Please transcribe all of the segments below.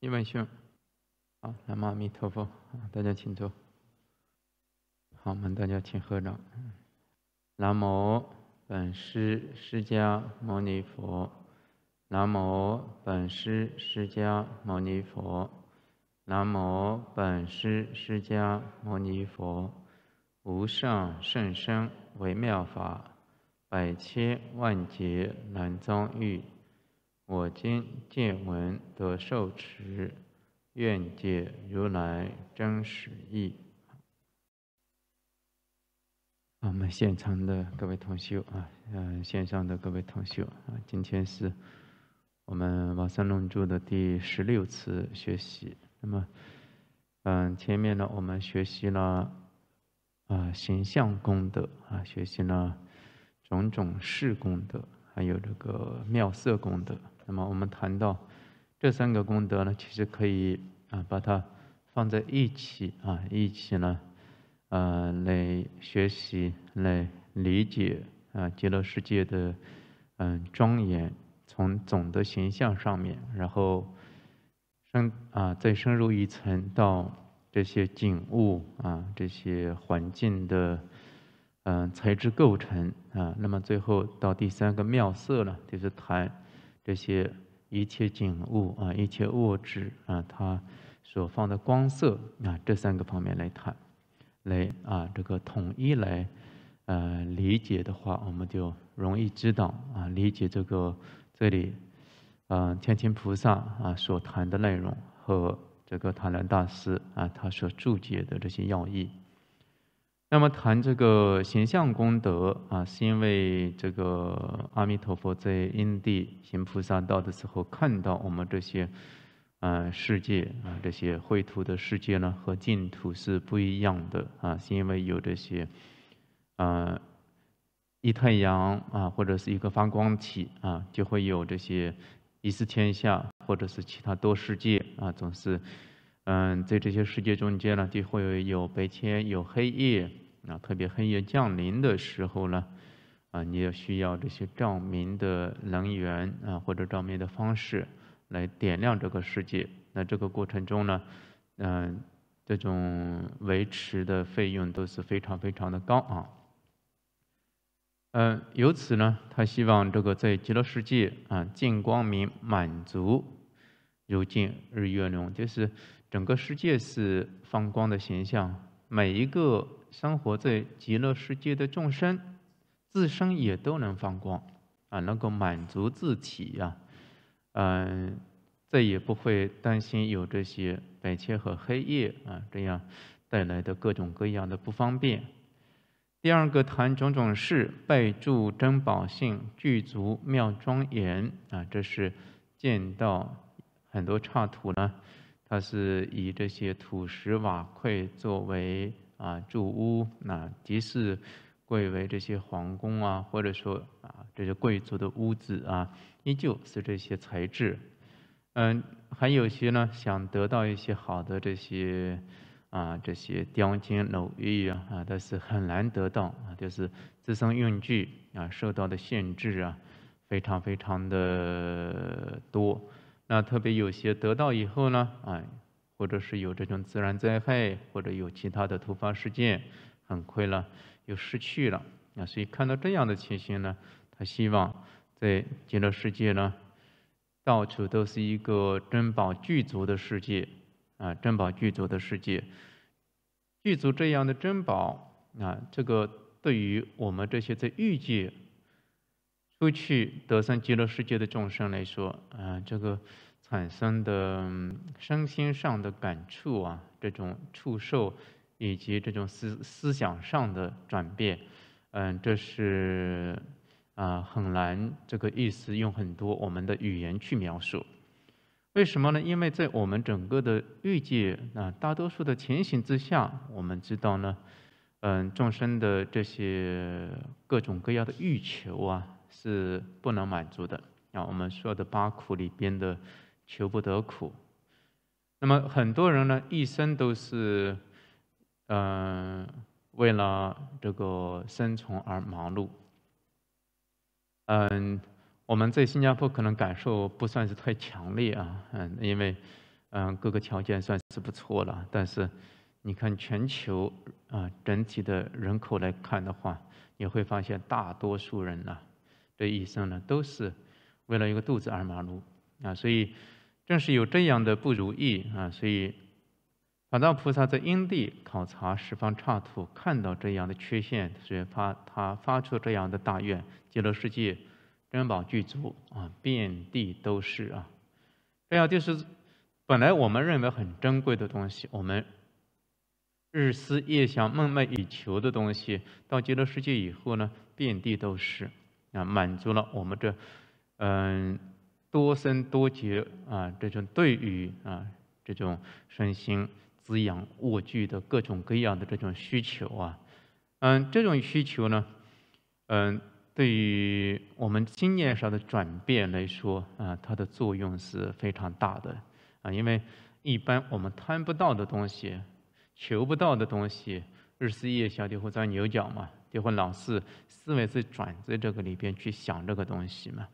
一本性，好，南无阿弥陀佛，大家请坐。好，我们大家请合掌。南无本师释迦牟尼佛，南无本师释迦牟尼佛，南无本师释迦牟尼佛，无上甚深微妙法，百千万劫难遭遇。我今见闻得受持，愿解如来真实义。我们现场的各位同修啊，嗯，线上的各位同修啊，今天是我们往生论著的第十六次学习。那么，嗯，前面呢，我们学习了啊，形象功德啊，学习了种种事功德，还有这个妙色功德。那么我们谈到这三个功德呢，其实可以啊，把它放在一起啊，一起呢，呃，来学习、来理解啊，极乐世界的嗯庄严，从总的形象上面，然后深啊，再深入一层到这些景物啊，这些环境的嗯材质构成啊，那么最后到第三个妙色呢，就是谈。这些一切景物啊，一切物质啊，它所放的光色啊，这三个方面来谈，来啊，这个统一来呃理解的话，我们就容易知道啊，理解这个这里啊，天亲菩萨啊所谈的内容和这个坦然大师啊他所注解的这些要义。那么谈这个形象功德啊，是因为这个阿弥陀佛在因地行菩萨道的时候，看到我们这些，嗯，世界啊，这些绘图的世界呢，和净土是不一样的啊，是因为有这些，嗯，一太阳啊，或者是一个发光体啊，就会有这些一是天下，或者是其他多世界啊，总是。嗯，在这些世界中间呢，就会有白天有黑夜，啊，特别黑夜降临的时候呢，啊，你也需要这些照明的能源啊，或者照明的方式来点亮这个世界。那这个过程中呢，嗯，这种维持的费用都是非常非常的高昂。嗯，由此呢，他希望这个在极乐世界啊，净光明满足，如见日月轮，就是。整个世界是放光的形象，每一个生活在极乐世界的众生，自身也都能放光，啊，能够满足自体呀，嗯，再也不会担心有这些白天和黑夜啊这样带来的各种各样的不方便。第二个谈种种事，备诸珍宝性具足妙庄严啊，这是见到很多插图呢。它是以这些土石瓦块作为啊住屋，那即使贵为这些皇宫啊，或者说啊这些贵族的屋子啊，依旧是这些材质。嗯，还有些呢想得到一些好的这些啊这些雕金镂玉啊啊，但是很难得到啊，就是自身用具啊受到的限制啊非常非常的多。那特别有些得到以后呢，哎，或者是有这种自然灾害，或者有其他的突发事件，很亏了，又失去了，啊，所以看到这样的情形呢，他希望在极乐世界呢，到处都是一个珍宝具足的世界，啊，珍宝具足的世界，具足这样的珍宝，啊，这个对于我们这些在欲界。对去得生极乐世界的众生来说，啊，这个产生的身心上的感触啊，这种触受以及这种思思想上的转变，嗯，这是啊很难这个意思用很多我们的语言去描述。为什么呢？因为在我们整个的预计，啊，大多数的情形之下，我们知道呢，嗯，众生的这些各种各样的欲求啊。是不能满足的啊！我们说的八苦里边的求不得苦。那么很多人呢，一生都是嗯，为了这个生存而忙碌。嗯，我们在新加坡可能感受不算是太强烈啊，嗯，因为嗯各个条件算是不错了。但是你看全球啊，整体的人口来看的话，你会发现大多数人呢。这一生呢，都是为了一个肚子而忙碌啊！所以，正是有这样的不如意啊，所以，法藏菩萨在因地考察十方刹土，看到这样的缺陷，所以发他发出这样的大愿：，极乐世界珍宝具足啊，遍地都是啊！这样就是本来我们认为很珍贵的东西，我们日思夜想、梦寐以求的东西，到极乐世界以后呢，遍地都是。啊，满足了我们这，嗯，多生多劫啊，这种对于啊，这种身心滋养物具的各种各样的这种需求啊，嗯，这种需求呢，嗯，对于我们经验上的转变来说啊，它的作用是非常大的啊，因为一般我们贪不到的东西、求不到的东西，日思夜想就会钻牛角嘛。就会老是思维是转在这个里边去想这个东西嘛？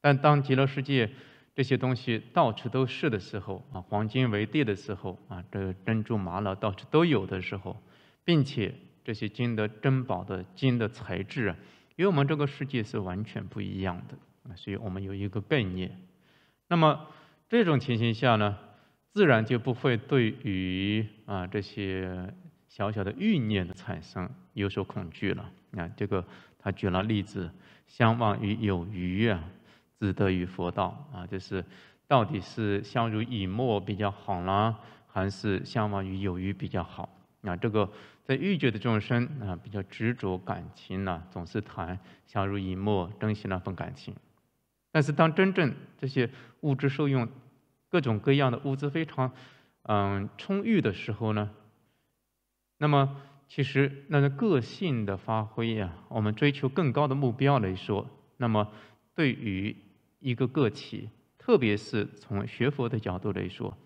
但当极乐世界这些东西到处都是的时候啊，黄金为地的时候啊，这珍珠玛瑙到处都有的时候，并且这些金的珍宝的金的材质，啊，与我们这个世界是完全不一样的啊，所以我们有一个概念。那么这种情形下呢，自然就不会对于啊这些。小小的欲念的产生，有所恐惧了。啊，这个他举了例子：相忘于有余啊，自得于佛道啊。就是到底是相濡以沫比较好呢，还是相忘于有余比较好？啊，这个在欲觉的众生啊，比较执着感情呢，总是谈相濡以沫，珍惜那份感情。但是当真正这些物质受用、各种各样的物资非常嗯充裕的时候呢？那么，其实那个个性的发挥呀，我们追求更高的目标来说，那么对于一个个体，特别是从学佛的角度来说，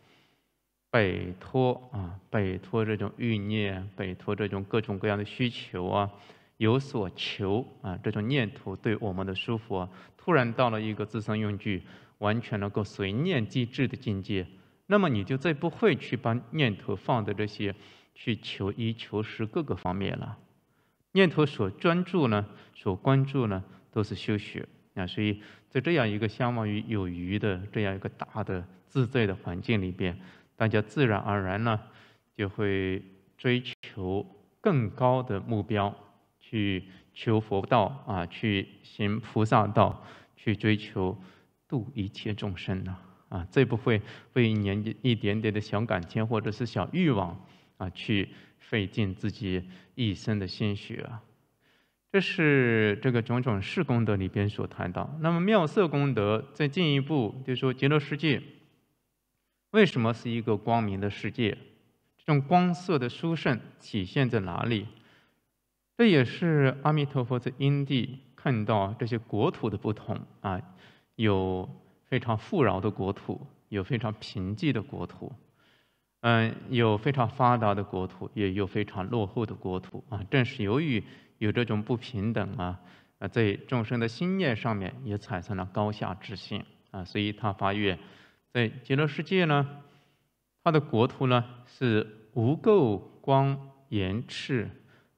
摆脱啊，摆脱这种欲念，摆脱这种各种各样的需求啊，有所求啊，这种念头对我们的舒服、啊，突然到了一个自身用具完全能够随念即至的境界，那么你就再不会去把念头放在这些。去求医求食各个方面了，念头所专注呢，所关注呢，都是修学啊。所以在这样一个相望于有余的这样一个大的自在的环境里边，大家自然而然呢，就会追求更高的目标，去求佛道啊，去行菩萨道，去追求度一切众生呐啊，这不会为年纪一点点的小感情或者是小欲望。啊，去费尽自己一生的心血啊！这是这个种种事功德里边所谈到。那么妙色功德再进一步，就是说极乐世界为什么是一个光明的世界？这种光色的殊胜体现在哪里？这也是阿弥陀佛在因地看到这些国土的不同啊，有非常富饶的国土，有非常贫瘠的国土。嗯，有非常发达的国土，也有非常落后的国土啊。正是由于有这种不平等啊，啊，在众生的心念上面也产生了高下之心啊，所以他发愿，在极乐世界呢，他的国土呢是无垢光严炽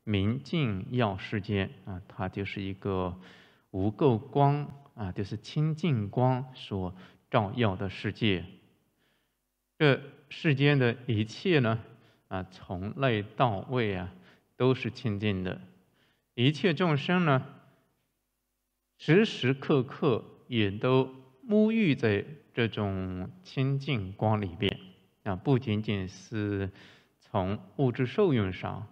明净耀世界啊，它就是一个无垢光啊，就是清净光所照耀的世界，这。世间的一切呢，啊，从内到外啊，都是清净的。一切众生呢，时时刻刻也都沐浴在这种清净光里边。啊，不仅仅是从物质受用上，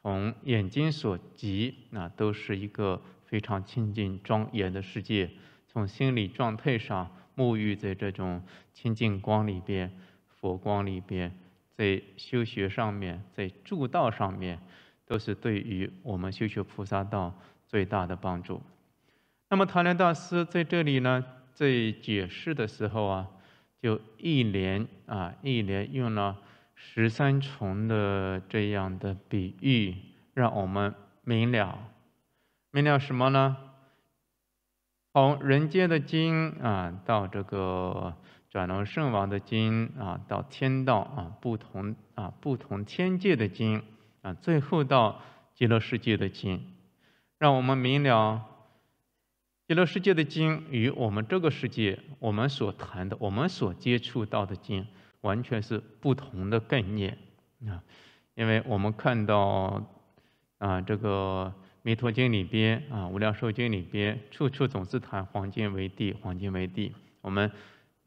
从眼睛所及，那都是一个非常清净庄严的世界。从心理状态上，沐浴在这种清净光里边。佛光里边，在修学上面，在助道上面，都是对于我们修学菩萨道最大的帮助。那么，唐莲大师在这里呢，在解释的时候啊，就一连啊一连用了十三重的这样的比喻，让我们明了，明了什么呢？从人间的经啊，到这个。转了圣王的经啊，到天道啊，不同啊，不同天界的经啊，最后到极乐世界的经，让我们明了极乐世界的经与我们这个世界我们所谈的、我们所接触到的经，完全是不同的概念啊，因为我们看到啊，这个《弥陀经》里边啊，《无量寿经》里边，处处总是谈黄金为地，黄金为地，我们。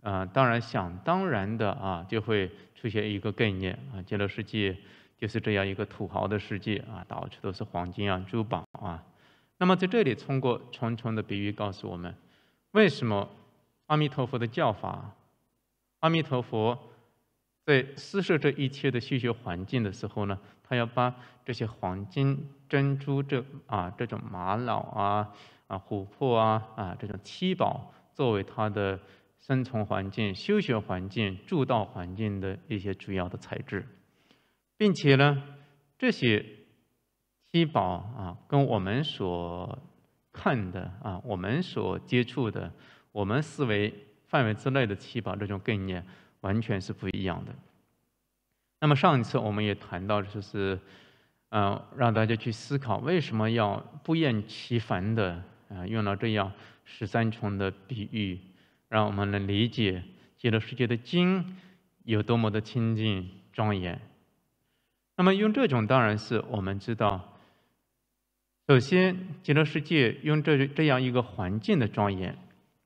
啊，当然想当然的啊，就会出现一个概念啊，极乐世界就是这样一个土豪的世界啊，到处都是黄金啊、珠宝啊。那么在这里，通过重重的比喻告诉我们，为什么阿弥陀佛的教法，阿弥陀佛在施设这一切的修学环境的时候呢，他要把这些黄金、珍珠这啊这种玛瑙啊、啊琥珀啊啊这种七宝作为他的。生存环境、休学环境、住道环境的一些主要的材质，并且呢，这些七宝啊，跟我们所看的啊，我们所接触的、我们思维范围之内的七宝这种概念，完全是不一样的。那么上一次我们也谈到，就是嗯，让大家去思考，为什么要不厌其烦的啊，用了这样十三重的比喻。让我们能理解极乐世界的经有多么的清净庄严。那么用这种当然是我们知道，首先极乐世界用这这样一个环境的庄严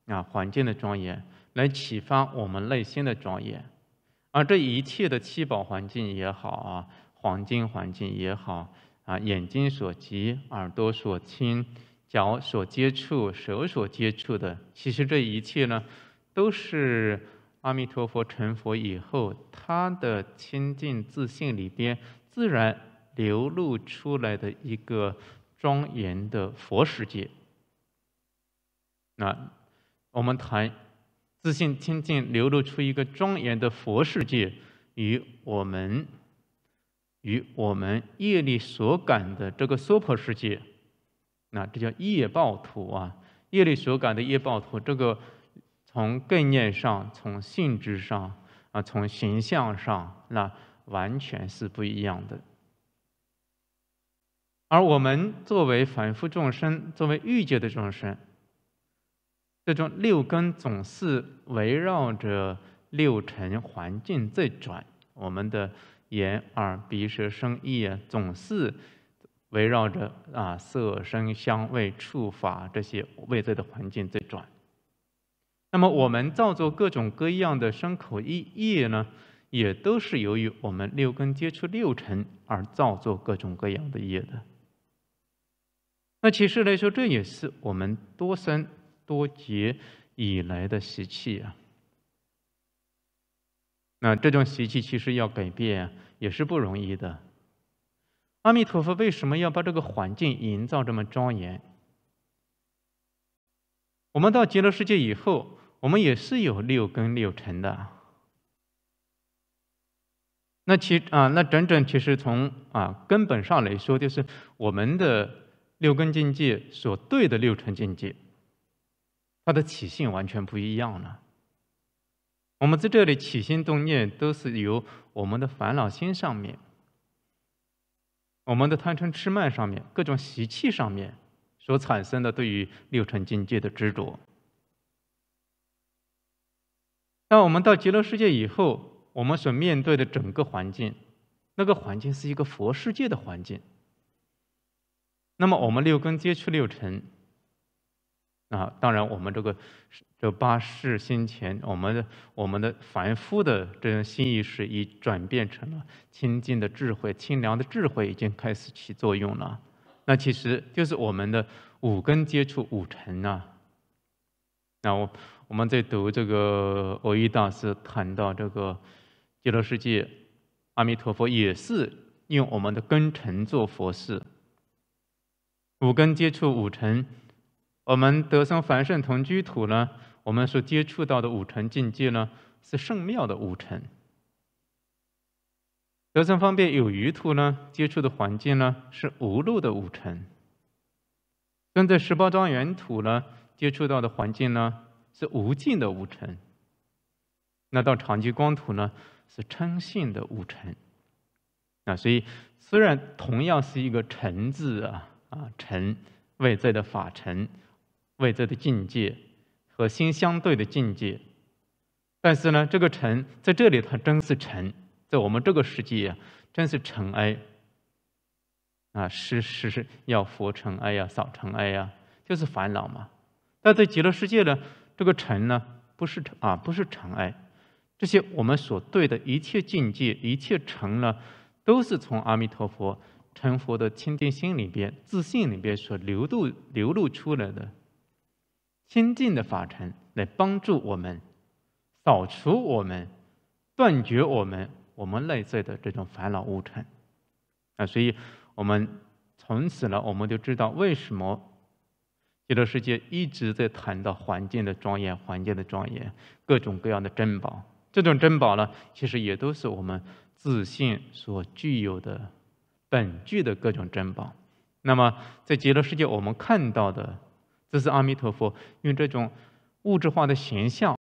啊环境的庄严来启发我们内心的庄严，而这一切的七宝环境也好啊黄金环境也好啊眼睛所及耳朵所听。脚所接触、手所接触的，其实这一切呢，都是阿弥陀佛成佛以后他的清净自信里边自然流露出来的一个庄严的佛世界。那我们谈自信清净流露出一个庄严的佛世界，与我们与我们业力所感的这个娑婆世界。那这叫业报图啊！业力所感的业报图，这个从概念上、从性质上啊、从形象上，那完全是不一样的。而我们作为凡夫众生，作为欲界的众生，这种六根总是围绕着六尘环境在转，我们的眼、耳、鼻、舌、身、意啊，总是。围绕着啊色声香味触法这些外在的环境在转。那么我们造作各种各样的身口意业呢，也都是由于我们六根接触六尘而造作各种各样的业的。那其实来说，这也是我们多生多劫以来的习气呀。那这种习气其实要改变也是不容易的。阿弥陀佛，为什么要把这个环境营造这么庄严？我们到极乐世界以后，我们也是有六根六尘的。那其啊，那整整其实从啊根本上来说，就是我们的六根境界所对的六尘境界，它的起性完全不一样了。我们在这里起心动念，都是由我们的烦恼心上面。我们的贪嗔痴慢上面，各种习气上面所产生的对于六尘境界的执着。那我们到极乐世界以后，我们所面对的整个环境，那个环境是一个佛世界的环境。那么我们六根接触六尘。啊，当然，我们这个这八世心前，我们的我们的凡夫的这种心意识，已转变成了清净的智慧，清凉的智慧，已经开始起作用了。那其实就是我们的五根接触五尘啊。那我我们在读这个欧一大师谈到这个极乐世界阿弥陀佛，也是用我们的根尘做佛事，五根接触五尘。我们德生凡圣同居土呢，我们所接触到的五尘境界呢，是圣妙的五尘；德生方便有余土呢，接触的环境呢，是无漏的五尘；跟着十八庄园土呢，接触到的环境呢，是无尽的五尘；那到长吉光土呢，是称性的五尘。啊，所以虽然同样是一个尘字啊，啊尘外在的法尘。外在的境界和心相对的境界，但是呢，这个尘在这里，它真是尘，在我们这个世界，真是尘埃啊！时时要拂尘埃呀，扫尘埃呀，就是烦恼嘛。但在极乐世界呢，这个尘呢，不是尘啊，不是尘埃。这些我们所对的一切境界、一切尘呢，都是从阿弥陀佛成佛的清净心里边、自信里边所流露流露出来的。清净的法尘来帮助我们，扫除我们，断绝我们，我们内在的这种烦恼物尘。啊，所以，我们从此呢，我们就知道为什么极乐世界一直在谈到环境的庄严，环境的庄严，各种各样的珍宝。这种珍宝呢，其实也都是我们自信所具有的本具的各种珍宝。那么，在极乐世界，我们看到的。这是阿弥陀佛用这种物质化的形象，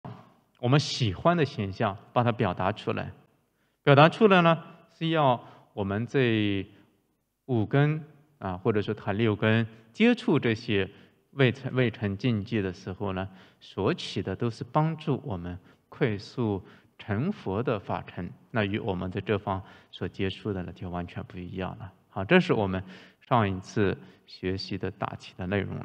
我们喜欢的形象，把它表达出来。表达出来呢，是要我们在五根啊，或者说它六根接触这些未成未成境界的时候呢，所起的都是帮助我们快速成佛的法尘。那与我们在这方所接触的呢，就完全不一样了。好，这是我们上一次学习的大体的内容。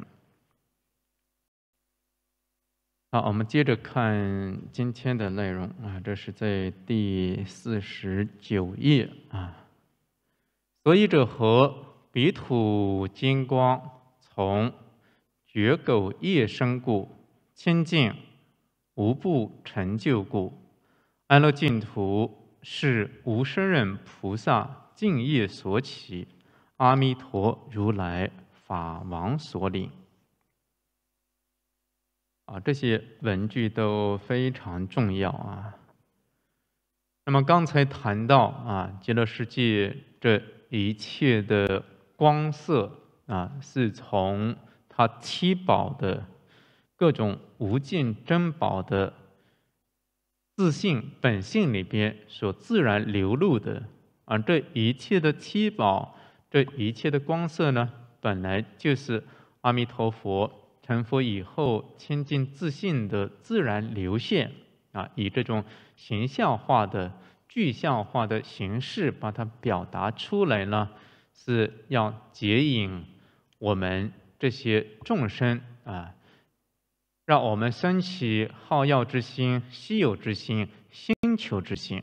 好，我们接着看今天的内容啊，这是在第四十九页啊。所以者何？彼土金光从觉狗业生故清净无不成就故，安乐净土是无生忍菩萨净业所起，阿弥陀如来法王所领。啊，这些文具都非常重要啊。那么刚才谈到啊，极乐世界这一切的光色啊，是从它七宝的各种无尽珍宝的自信本性里边所自然流露的。而这一切的七宝，这一切的光色呢，本来就是阿弥陀佛。成佛以后，清净自信的自然流现啊，以这种形象化的、具象化的形式把它表达出来呢，是要结引我们这些众生啊，让我们升起好药之心、稀有之心、星球之心。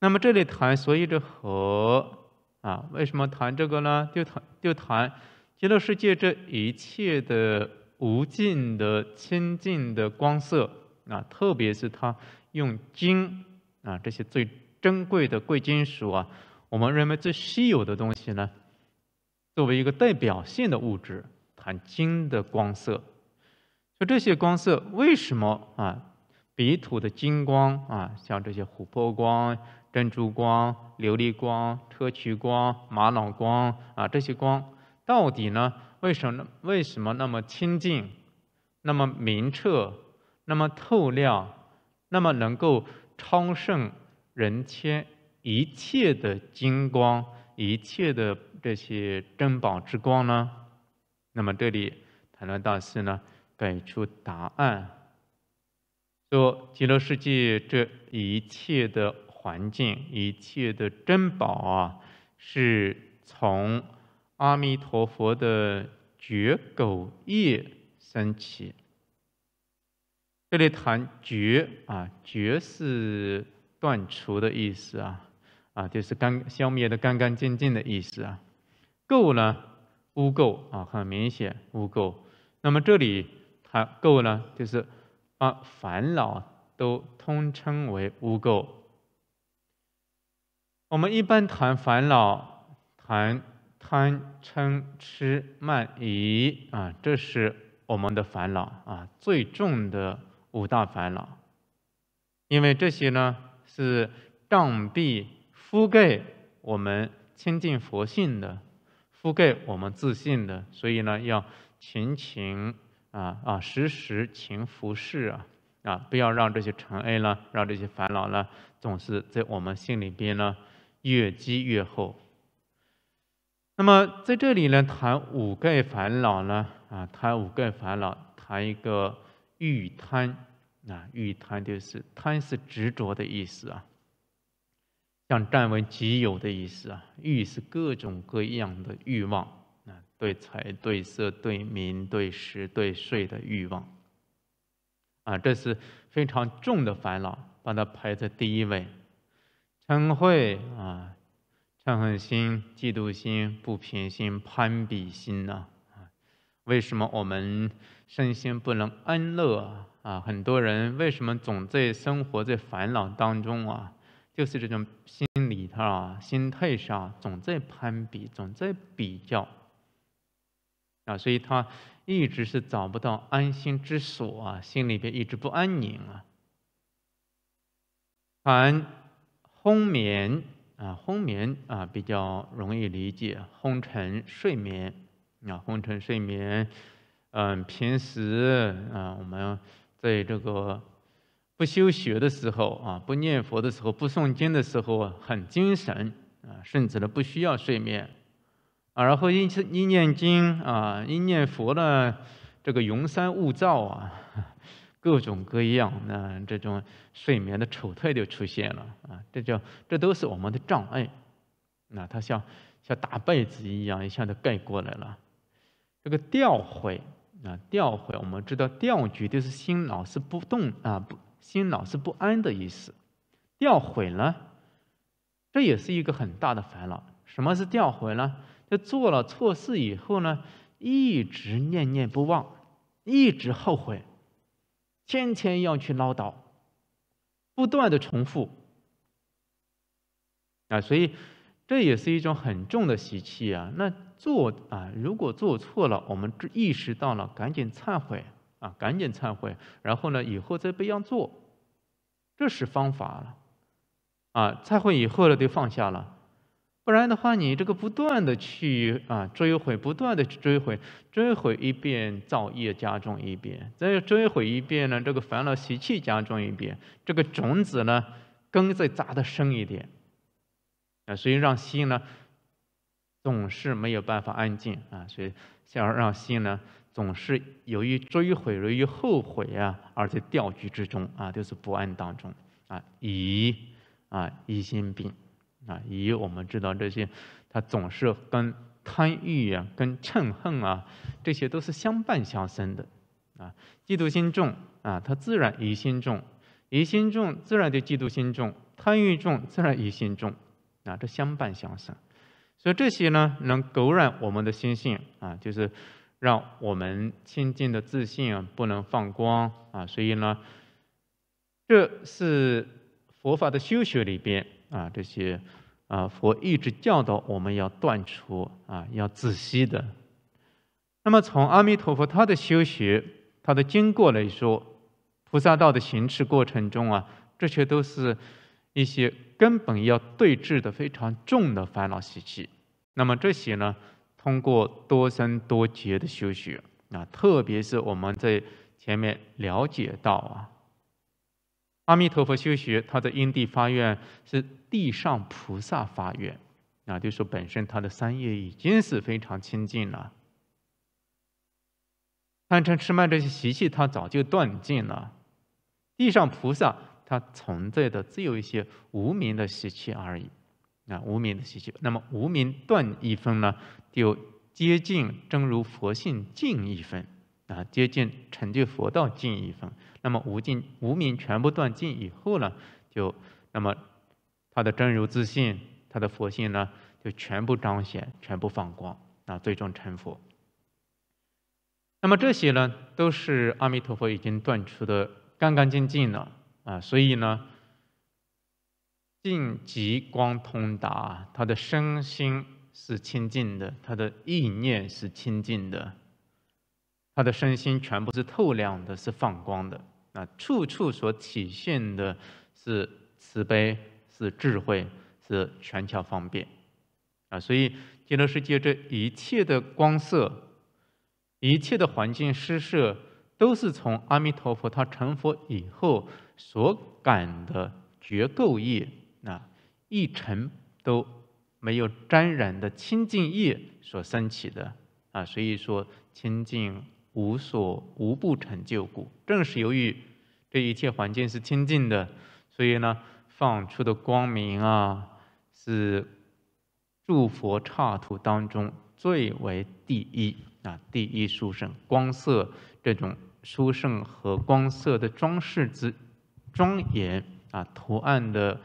那么这里谈，所以这和啊，为什么谈这个呢？就谈，就谈。极乐世界这一切的无尽的清净的光色啊，特别是它用金啊这些最珍贵的贵金属啊，我们认为最稀有的东西呢，作为一个代表性的物质谈金的光色，就这些光色为什么啊？比土的金光啊，像这些琥珀光、珍珠光、琉璃光、砗磲光、玛瑙光啊，这些光。到底呢？为什么为什么那么清净，那么明澈，那么透亮，那么能够超胜人间一切的金光，一切的这些珍宝之光呢？那么这里坦然大师呢给出答案，说极乐世界这一切的环境，一切的珍宝啊，是从。阿弥陀佛的“绝狗业”升起。这里谈“绝”啊，“绝”是断除的意思啊，啊，就是干消灭的干干净净的意思啊。“垢”呢，污垢啊，很明显污垢。那么这里谈“垢”呢，就是把烦恼都通称为污垢。我们一般谈烦恼，谈。贪嗔痴慢疑啊，这是我们的烦恼啊，最重的五大烦恼。因为这些呢是障蔽覆盖我们亲近佛性的，覆盖我们自信的，所以呢要勤勤啊啊时时勤拂拭啊啊，不要让这些尘埃呢，让这些烦恼呢，总是在我们心里边呢越积越厚。那么在这里呢，谈五盖烦恼呢，啊，谈五盖烦恼，谈一个欲贪，啊，欲贪就是贪是执着的意思啊，想占为己有的意思啊，欲是各种各样的欲望，啊，对财、对色、对名、对食、对睡的欲望，啊，这是非常重的烦恼，把它排在第一位，嗔恚啊。嗔恨心、嫉妒心、不平心、攀比心呢？为什么我们身心不能安乐啊？很多人为什么总在生活在烦恼当中啊？就是这种心理上、心态上，总在攀比，总在比较。啊，所以他一直是找不到安心之所啊，心里边一直不安宁啊。谈轰眠。啊，昏眠啊，比较容易理解。昏沉睡眠，啊，昏沉睡眠，嗯，平时啊，我们在这个不修学的时候啊，不念佛的时候，不诵经的时候啊，很精神啊，甚至呢不需要睡眠。啊，然后，一念一念经啊，一念佛呢，这个云山雾罩啊。各种各样那这种睡眠的丑态就出现了啊，这叫这都是我们的障碍。那它像像大被子一样一下子盖过来了。这个调回啊，调回，我们知道调举就是心老是不动啊，不心老是不安的意思。调回呢，这也是一个很大的烦恼。什么是调回呢？就做了错事以后呢，一直念念不忘，一直后悔。天天要去唠叨，不断的重复。啊，所以这也是一种很重的习气啊。那做啊，如果做错了，我们意识到了，赶紧忏悔啊，赶紧忏悔，然后呢，以后再不要做，这是方法了。啊，忏悔以后了，就放下了。不然的话，你这个不断的去啊追悔，不断的去追悔，追悔一遍造业加重一遍，再追悔一遍呢，这个烦恼习气加重一遍，这个种子呢根再扎得深一点啊，所以让心呢总是没有办法安静啊，所以想要让心呢总是由于追悔、由于后悔啊而在吊局之中啊，就是不安当中啊，疑啊疑心病。啊，以我们知道这些，它总是跟贪欲啊、跟嗔恨啊，这些都是相伴相生的。啊，嫉妒心重啊，它自然疑心重；疑心重，自然就嫉妒心重；贪欲重，自然疑心重。啊，这相伴相生，所以这些呢，能污染我们的心性啊，就是让我们清净的自信啊不能放光啊。所以呢，这是佛法的修学里边。啊，这些啊，佛一直教导我们要断除啊，要自息的。那么从阿弥陀佛他的修学、他的经过来说，菩萨道的行持过程中啊，这些都是一些根本要对治的非常重的烦恼习气。那么这些呢，通过多生多劫的修学啊，特别是我们在前面了解到啊。阿弥陀佛修学，他的因地发愿是地上菩萨发愿，啊，就说本身他的三业已经是非常清净了，贪嗔痴慢这些习气他早就断尽了。地上菩萨他存在的只有一些无名的习气而已，啊，无名的习气。那么无名断一分呢，就接近真如佛性净一分，啊，接近成就佛道净一分。那么无尽无明全部断尽以后呢，就那么他的真如自信，他的佛性呢，就全部彰显，全部放光，啊，最终成佛。那么这些呢，都是阿弥陀佛已经断除的干干净净了啊，所以呢，净极光通达，他的身心是清净的，他的意念是清净的，他的身心全部是透亮的，是放光的。啊，处处所体现的是慈悲，是智慧，是全巧方便，啊，所以极乐世界这一切的光色，一切的环境施设，都是从阿弥陀佛他成佛以后所感的觉垢业，啊，一尘都没有沾染的清净业所升起的，啊，所以说清净。无所无不成就故，正是由于这一切环境是清净的，所以呢，放出的光明啊，是诸佛刹土当中最为第一啊，第一殊胜光色。这种殊胜和光色的装饰之庄严啊，图案的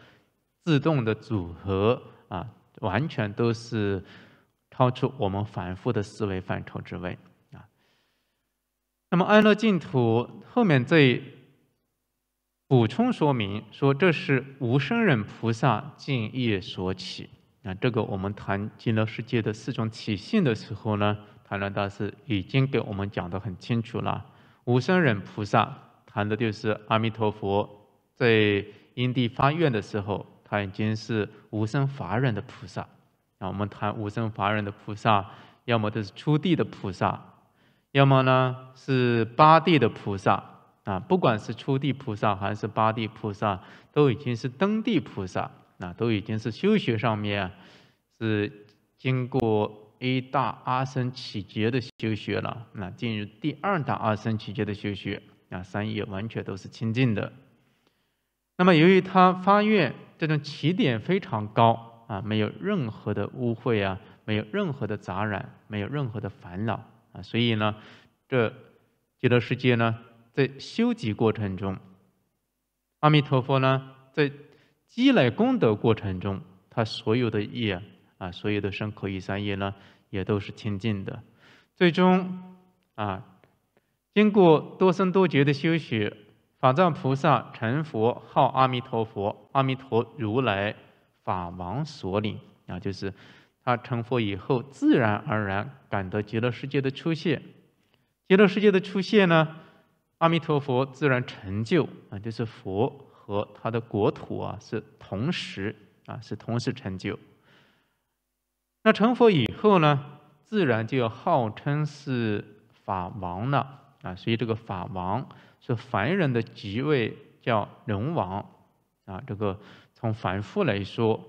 自动的组合啊，完全都是超出我们反复的思维范畴之外。那么安乐净土后面再补充说明，说这是无生忍菩萨敬业所起。那这个我们谈极乐世界的四种体性的时候呢，谈论大师已经给我们讲得很清楚了。无生忍菩萨谈的就是阿弥陀佛在因地发愿的时候，他已经是无生法忍的菩萨。那我们谈无生法忍的菩萨，要么就是出地的菩萨。要么呢是八地的菩萨啊，不管是初地菩萨还是八地菩萨，都已经是登地菩萨啊，都已经是修学上面是经过一大阿僧祇劫的修学了，那进入第二大阿僧祇劫的修学啊，三业完全都是清净的。那么由于他发愿，这种起点非常高啊，没有任何的污秽啊，没有任何的杂染，没有任何的烦恼。所以呢，这极乐世界呢，在修集过程中，阿弥陀佛呢，在积累功德过程中，他所有的业啊，所有的生口业三业呢，也都是清净的。最终啊，经过多生多劫的修学，法藏菩萨成佛号阿弥陀佛，阿弥陀如来法王所领啊，就是。他成佛以后，自然而然感到极乐世界的出现。极乐世界的出现呢，阿弥陀佛自然成就啊，就是佛和他的国土啊，是同时啊，是同时成就。那成佛以后呢，自然就要号称是法王了啊，所以这个法王是凡人的即位叫人王啊，这个从凡夫来说。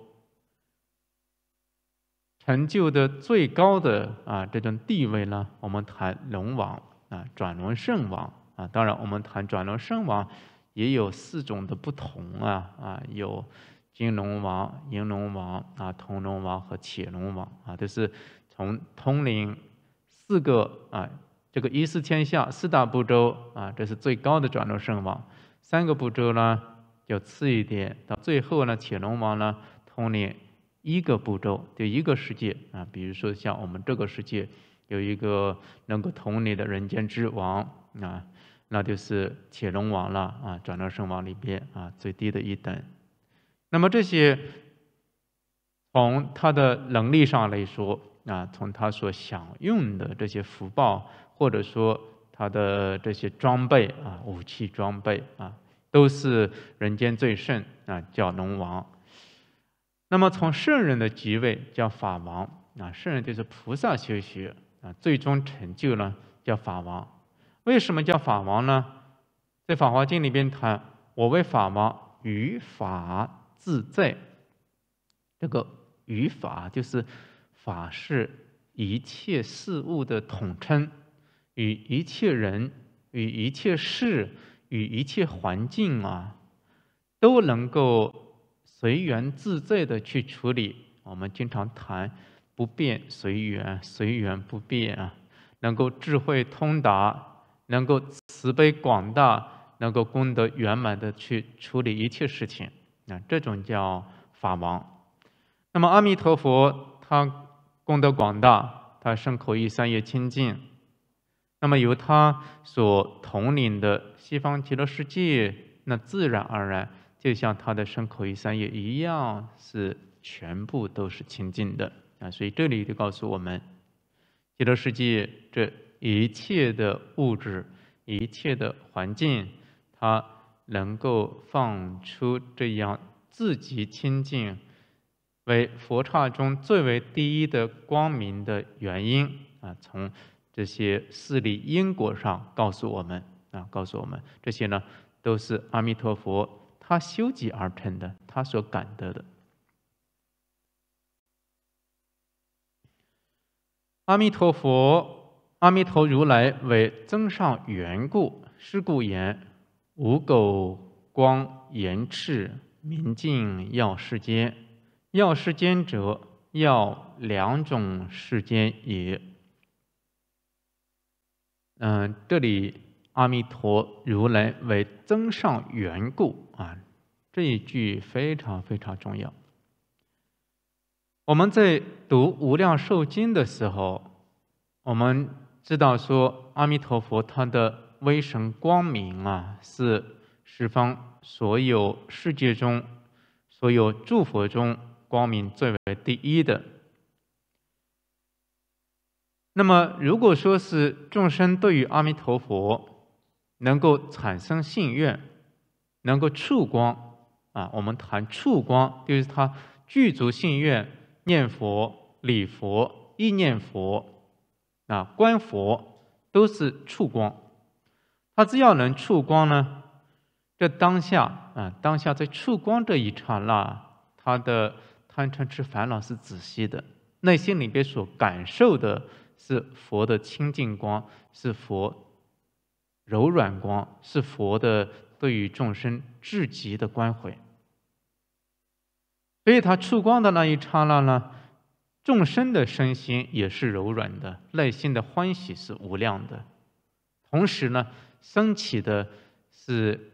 成就的最高的啊这种地位呢，我们谈龙王啊，转轮圣王啊。当然，我们谈转轮圣王也有四种的不同啊啊，有金龙王、银龙王啊、铜龙王和铁龙王啊，都是从通灵四个啊这个一视天下四大部洲啊，这是最高的转轮圣王。三个步骤呢就次一点，到最后呢铁龙王呢通灵。一个步骤，就一个世界啊，比如说像我们这个世界，有一个能够统领的人间之王啊，那就是铁龙王了啊，转轮圣王里边啊，最低的一等。那么这些，从他的能力上来说啊，从他所享用的这些福报，或者说他的这些装备啊，武器装备啊，都是人间最盛啊，叫龙王。那么，从圣人的即位叫法王啊，圣人就是菩萨修学啊，最终成就了叫法王。为什么叫法王呢？在《法华经》里边谈，我为法王，于法自在。这个于法就是法是一切事物的统称，与一切人、与一切事、与一切环境啊，都能够。随缘自在的去处理，我们经常谈不变随缘，随缘不变啊，能够智慧通达，能够慈悲广大，能够功德圆满的去处理一切事情，那这种叫法王。那么阿弥陀佛他功德广大，他身口意三业清净，那么由他所统领的西方极乐世界，那自然而然。就像他的身口意三业一样，是全部都是清净的啊！所以这里就告诉我们，极乐世界这一切的物质、一切的环境，它能够放出这样自己清净、为佛刹中最为第一的光明的原因啊！从这些四力因果上告诉我们啊，告诉我们这些呢，都是阿弥陀佛。他修集而成的，他所感得的。阿弥陀佛，阿弥陀如来为增上缘故，是故言无垢光严赤明净耀世间。耀世间者，耀两种世间也。嗯，这里阿弥陀如来为增上缘故。这一句非常非常重要。我们在读《无量寿经》的时候，我们知道说阿弥陀佛他的威神光明啊，是十方所有世界中所有诸佛中光明最为第一的。那么，如果说是众生对于阿弥陀佛能够产生信愿，能够触光。啊，我们谈触光，就是他具足信愿念佛、礼佛、意念佛，啊，观佛都是触光。他只要能触光呢，这当下啊，当下在触光这一刹那，他的贪嗔痴烦恼是仔细的，内心里边所感受的是佛的清净光，是佛柔软光，是佛的对于众生至极的关怀。所以他触光的那一刹那呢，众生的身心也是柔软的，内心的欢喜是无量的，同时呢，升起的是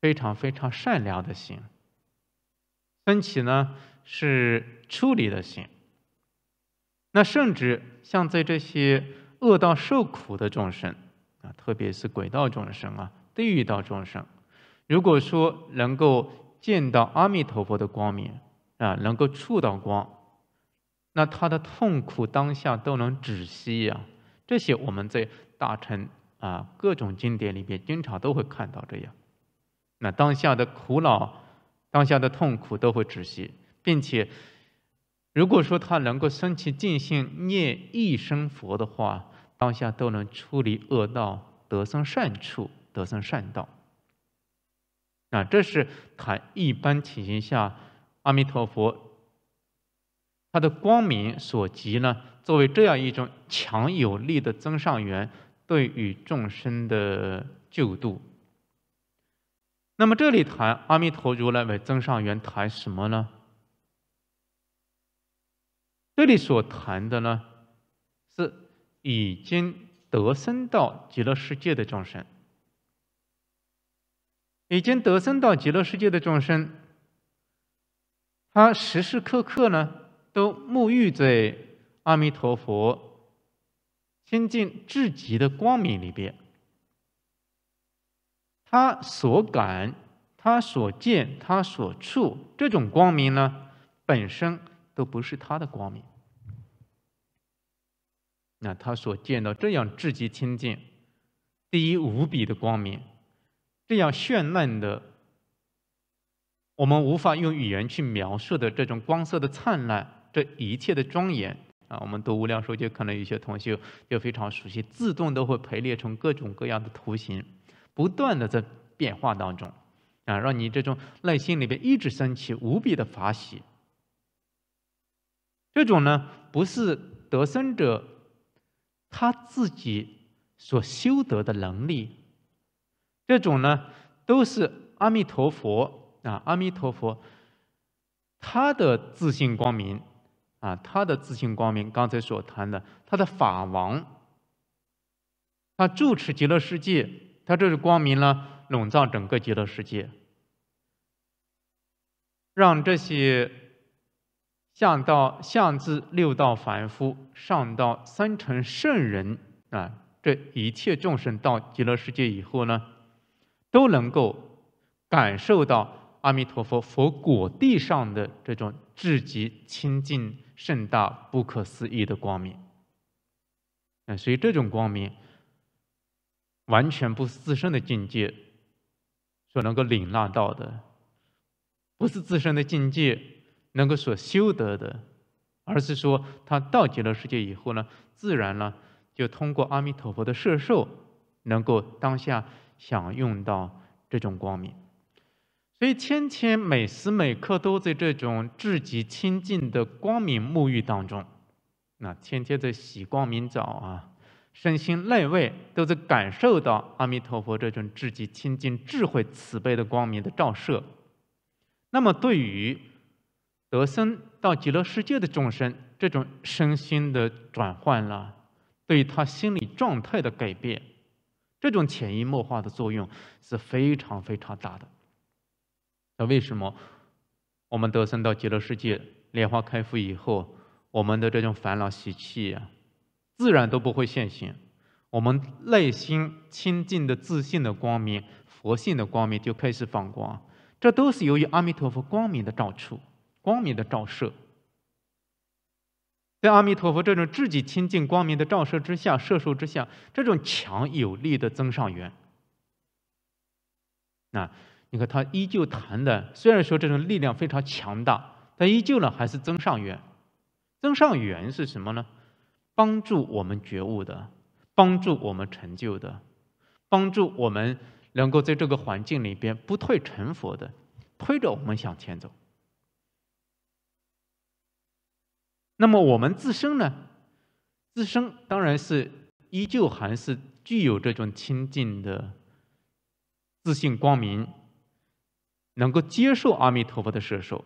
非常非常善良的心，升起呢是处理的心。那甚至像在这些恶道受苦的众生啊，特别是鬼道众生啊、地狱道众生，如果说能够。见到阿弥陀佛的光明啊，能够触到光，那他的痛苦当下都能止息呀。这些我们在大乘啊各种经典里边经常都会看到这样。那当下的苦恼、当下的痛苦都会止息，并且，如果说他能够生起信心，念一声佛的话，当下都能出离恶道，得生善处，得生善道。啊，这是谈一般情形下，阿弥陀佛他的光明所及呢，作为这样一种强有力的增上缘，对于众生的救度。那么这里谈阿弥陀如来为增上缘谈什么呢？这里所谈的呢，是已经得生到极乐世界的众生。已经得生到极乐世界的众生，他时时刻刻呢，都沐浴在阿弥陀佛清净至极的光明里边。他所感、他所见、他所处这种光明呢，本身都不是他的光明。那他所见到这样至极清净、第一无比的光明。这样绚烂的，我们无法用语言去描述的这种光色的灿烂，这一切的庄严啊！我们读无量寿经，可能有些同学就非常熟悉，自动都会排列成各种各样的图形，不断的在变化当中，啊，让你这种内心里边一直升起无比的法喜。这种呢，不是得生者他自己所修得的能力。这种呢，都是阿弥陀佛啊！阿弥陀佛，他的自信光明，啊，他的自信光明，刚才所谈的，他的法王，他住持极乐世界，他这是光明呢，笼罩整个极乐世界，让这些向道、向至六道凡夫，上到三乘圣人啊，这一切众生到极乐世界以后呢？都能够感受到阿弥陀佛佛果地上的这种至极清净盛大不可思议的光明。嗯，所以这种光明完全不是自身的境界所能够领纳到的，不是自身的境界能够所修得的，而是说他到极乐世界以后呢，自然呢就通过阿弥陀佛的摄受，能够当下。享用到这种光明，所以天天每时每刻都在这种至极清净的光明沐浴当中。那天天在洗光明澡啊，身心内外都在感受到阿弥陀佛这种至极清净智慧慈悲的光明的照射。那么，对于得生到极乐世界的众生，这种身心的转换了，对他心理状态的改变。这种潜移默化的作用是非常非常大的。那为什么我们得生到极乐世界，莲花开敷以后，我们的这种烦恼习气呀，自然都不会现行，我们内心清净的自信的光明、佛性的光明就开始放光，这都是由于阿弥陀佛光明的照出、光明的照射。在阿弥陀佛这种自己清净光明的照射之下、摄受之下，这种强有力的增上缘。那你看他依旧谈的，虽然说这种力量非常强大，但依旧呢还是增上缘。增上缘是什么呢？帮助我们觉悟的，帮助我们成就的，帮助我们能够在这个环境里边不退成佛的，推着我们向前走。那么我们自身呢？自身当然是依旧还是具有这种清净的自信光明，能够接受阿弥陀佛的摄受，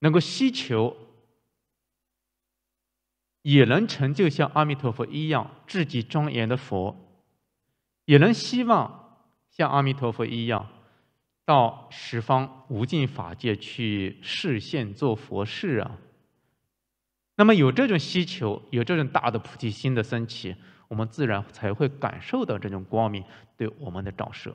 能够希求，也能成就像阿弥陀佛一样至极庄严的佛，也能希望像阿弥陀佛一样，到十方无尽法界去示现做佛事啊。那么有这种需求，有这种大的菩提心的升起，我们自然才会感受到这种光明对我们的照射。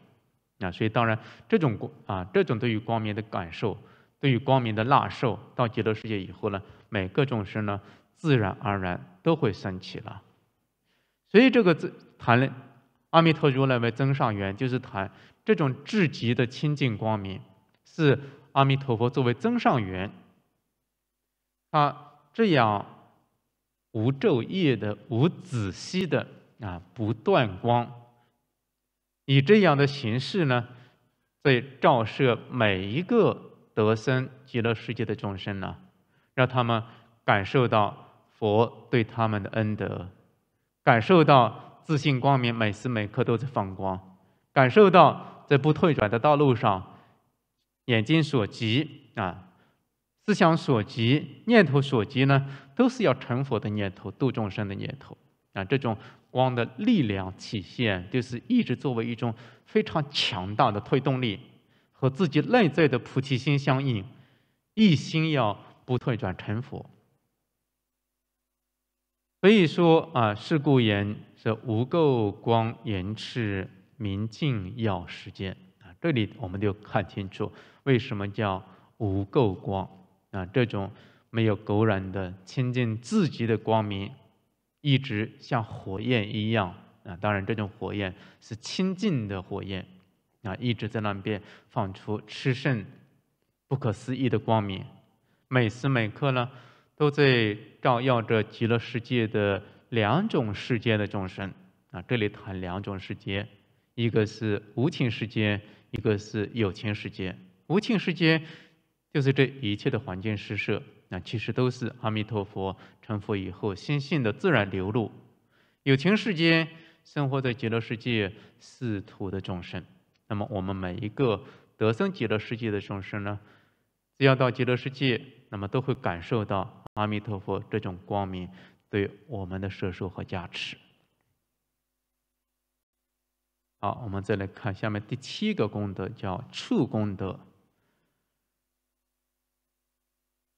啊，所以当然这种光啊，这种对于光明的感受，对于光明的纳受，到极乐世界以后呢，每个众生呢，自然而然都会升起了。所以这个字谈论阿弥陀如来为增上缘，就是谈这种至极的清净光明是阿弥陀佛作为增上缘，他。这样无昼夜的、无仔细的啊，不断光，以这样的形式呢，在照射每一个德森极乐世界的众生呢，让他们感受到佛对他们的恩德，感受到自信光明每时每刻都在放光，感受到在不退转的道路上，眼睛所及啊。思想所及，念头所及呢，都是要成佛的念头，度众生的念头啊。这种光的力量体现，就是一直作为一种非常强大的推动力，和自己内在的菩提心相应，一心要不退转成佛。所以说啊，是故言是无垢光言炽明净要时间啊。这里我们就看清楚，为什么叫无垢光。啊，这种没有苟染的亲近自己的光明，一直像火焰一样啊！当然，这种火焰是清净的火焰，啊，一直在那边放出炽盛、不可思议的光明，每时每刻呢，都在照耀着极乐世界的两种世界的众生啊。这里谈两种世界，一个是无情世界，一个是有情世界。无情世界。就是这一切的环境施设，那其实都是阿弥陀佛成佛以后心性的自然流露。有情世间生活在极乐世界四土的众生，那么我们每一个得生极乐世界的众生呢，只要到极乐世界，那么都会感受到阿弥陀佛这种光明对我们的摄受和加持。好，我们再来看下面第七个功德，叫处功德。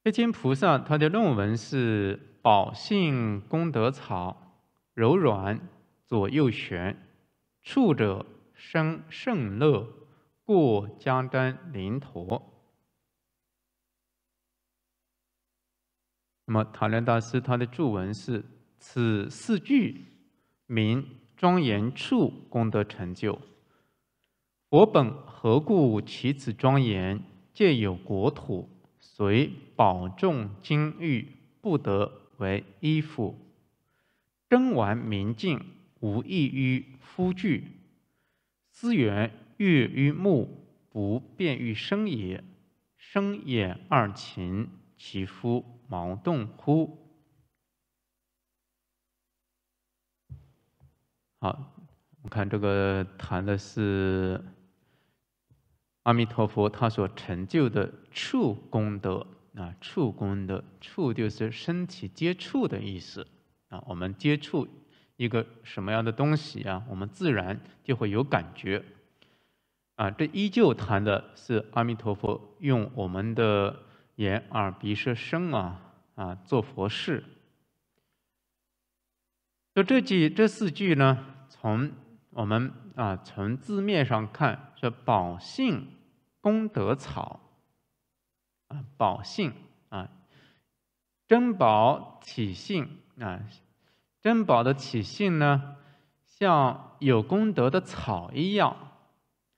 这尊菩萨，他的论文是宝性功德草柔软，左右旋触者生胜乐，故将登灵陀。那么，塔莲大师他的注文是：此四句名庄严处功德成就。我本何故起此庄严？见有国土。虽保重金玉，不得为衣服；真完明镜，无异于夫具。资源悦于目，不便于生也。生也二情，其夫矛盾乎？好，我们看这个谈的是。阿弥陀佛，他所成就的处功德啊，处功德，处就是身体接触的意思啊。我们接触一个什么样的东西啊，我们自然就会有感觉啊。这依旧谈的是阿弥陀佛用我们的眼、耳、鼻、舌、身啊啊做佛事。就这几这四句呢，从。我们啊，从字面上看，是宝性功德草啊，宝性啊，珍宝体性啊，珍宝的体性呢，像有功德的草一样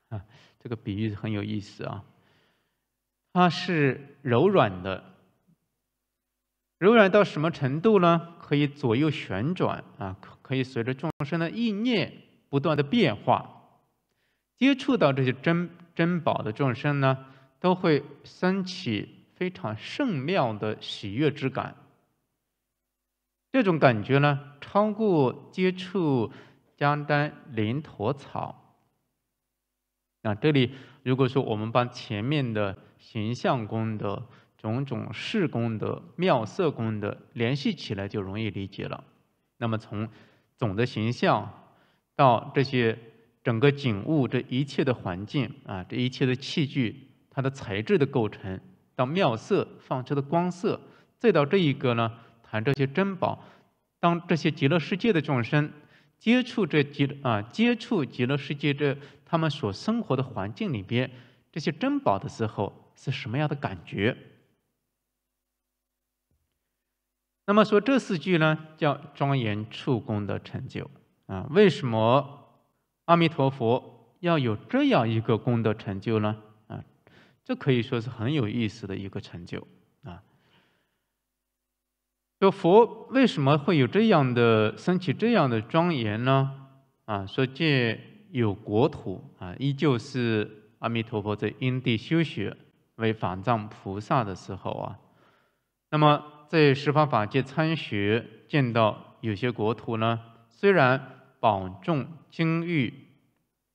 啊，这个比喻很有意思啊，它是柔软的，柔软到什么程度呢？可以左右旋转啊，可以随着众生的意念。不断的变化，接触到这些珍珍宝的众生呢，都会升起非常圣妙的喜悦之感。这种感觉呢，超过接触江丹灵陀草。那这里，如果说我们把前面的形象功的种种事功的妙色功的联系起来，就容易理解了。那么从总的形象。到这些整个景物，这一切的环境啊，这一切的器具，它的材质的构成，到妙色放出的光色，再到这一个呢，谈这些珍宝，当这些极乐世界的众生接触这极啊接触极乐世界这他们所生活的环境里边这些珍宝的时候，是什么样的感觉？那么说这四句呢，叫庄严处功的成就。啊，为什么阿弥陀佛要有这样一个功德成就呢？啊，这可以说是很有意思的一个成就啊。说佛为什么会有这样的升起这样的庄严呢？啊，说借有国土啊，依旧是阿弥陀佛在因地修学为法藏菩萨的时候啊，那么在十方法界参学见到有些国土呢，虽然。宝重金玉，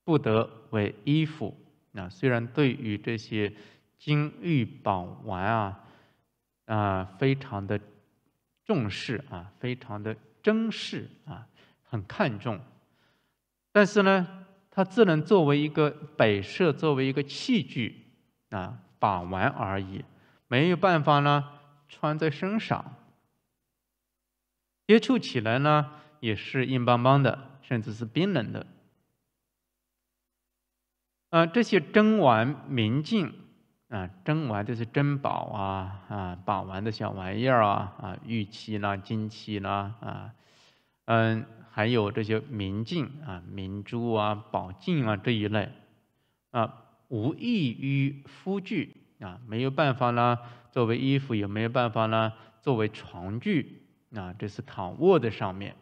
不得为衣服。那虽然对于这些金玉宝玩啊，啊非常的重视啊，非常的珍视啊，很看重，但是呢，它只能作为一个摆设，作为一个器具啊把玩而已，没有办法呢穿在身上，接触起来呢也是硬邦邦的。甚至是冰冷的。啊，这些珍玩、明镜啊，珍玩就是珍宝啊，啊，宝玩的小玩意儿啊，啊，玉器啦、金器啦，啊，嗯，还有这些明镜啊、明珠啊、宝镜啊这一类，啊，无异于夫具啊，没有办法啦，作为衣服也没有办法啦，作为床具啊，这是躺卧的上面，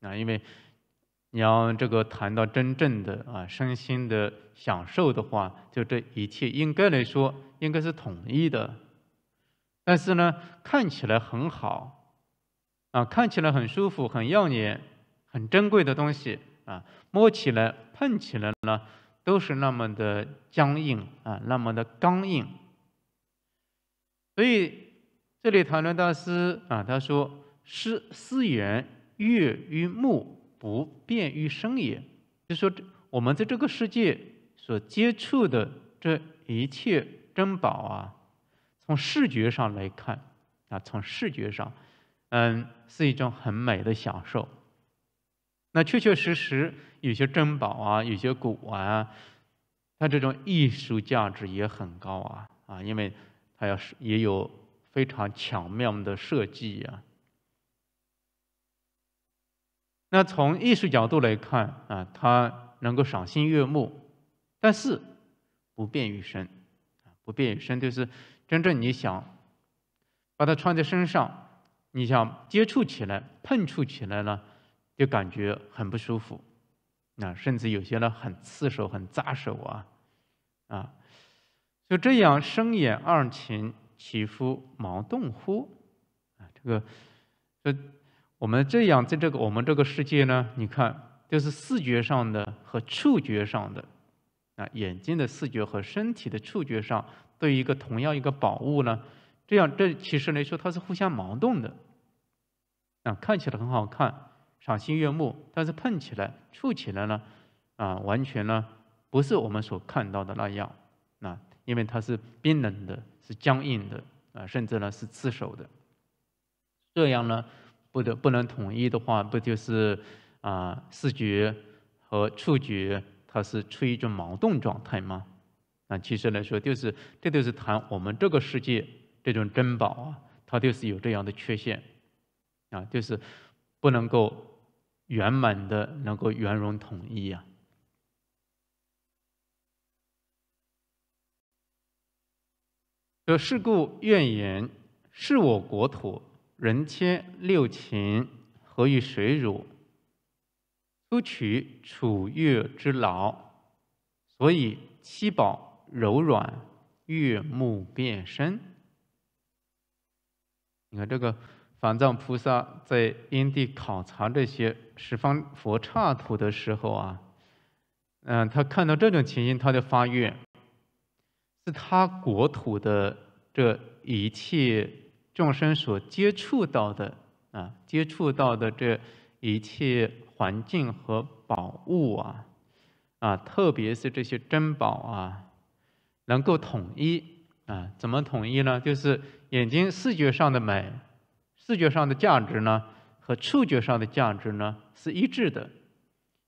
啊，因为。你要这个谈到真正的啊身心的享受的话，就这一切应该来说应该是统一的，但是呢，看起来很好，啊，看起来很舒服、很耀眼、很珍贵的东西啊，摸起来、碰起来呢，都是那么的僵硬啊，那么的刚硬。所以这里谈论大师啊，他说：“诗思源月于目。”不便于生也，就是说，我们在这个世界所接触的这一切珍宝啊，从视觉上来看，啊，从视觉上，嗯，是一种很美的享受。那确确实实有些珍宝啊，有些古玩，啊，它这种艺术价值也很高啊啊，因为它要是也有非常巧妙的设计呀。那从艺术角度来看啊，它能够赏心悦目，但是不便于身，啊，不便于身就是真正你想把它穿在身上，你想接触起来、碰触起来呢，就感觉很不舒服，啊，甚至有些呢很刺手、很扎手啊，啊，就这样，生眼二情，其夫毛动乎？啊，这个，这。我们这样在这个我们这个世界呢，你看，就是视觉上的和触觉上的，啊，眼睛的视觉和身体的触觉上，对一个同样一个宝物呢，这样这其实来说它是互相矛盾的，啊，看起来很好看，赏心悦目，但是碰起来、触起来呢，啊，完全呢不是我们所看到的那样，啊，因为它是冰冷的、是僵硬的，啊，甚至呢是刺手的，这样呢。不得不能统一的话，不就是啊，视觉和触觉它是处于一种矛盾状态吗？啊，其实来说，就是这就是谈我们这个世界这种珍宝啊，它就是有这样的缺陷，啊，就是不能够圆满的能够圆融统一啊。这事故怨言，是我国土。人天六情何以水乳？都取楚越之劳，所以七宝柔软，月目变身。你看这个，梵藏菩萨在因地考察这些十方佛刹土的时候啊，嗯，他看到这种情形，他就发愿，是他国土的这一切。众生所接触到的啊，接触到的这一切环境和宝物啊，啊，特别是这些珍宝啊，能够统一啊？怎么统一呢？就是眼睛视觉上的美，视觉上的价值呢，和触觉上的价值呢是一致的。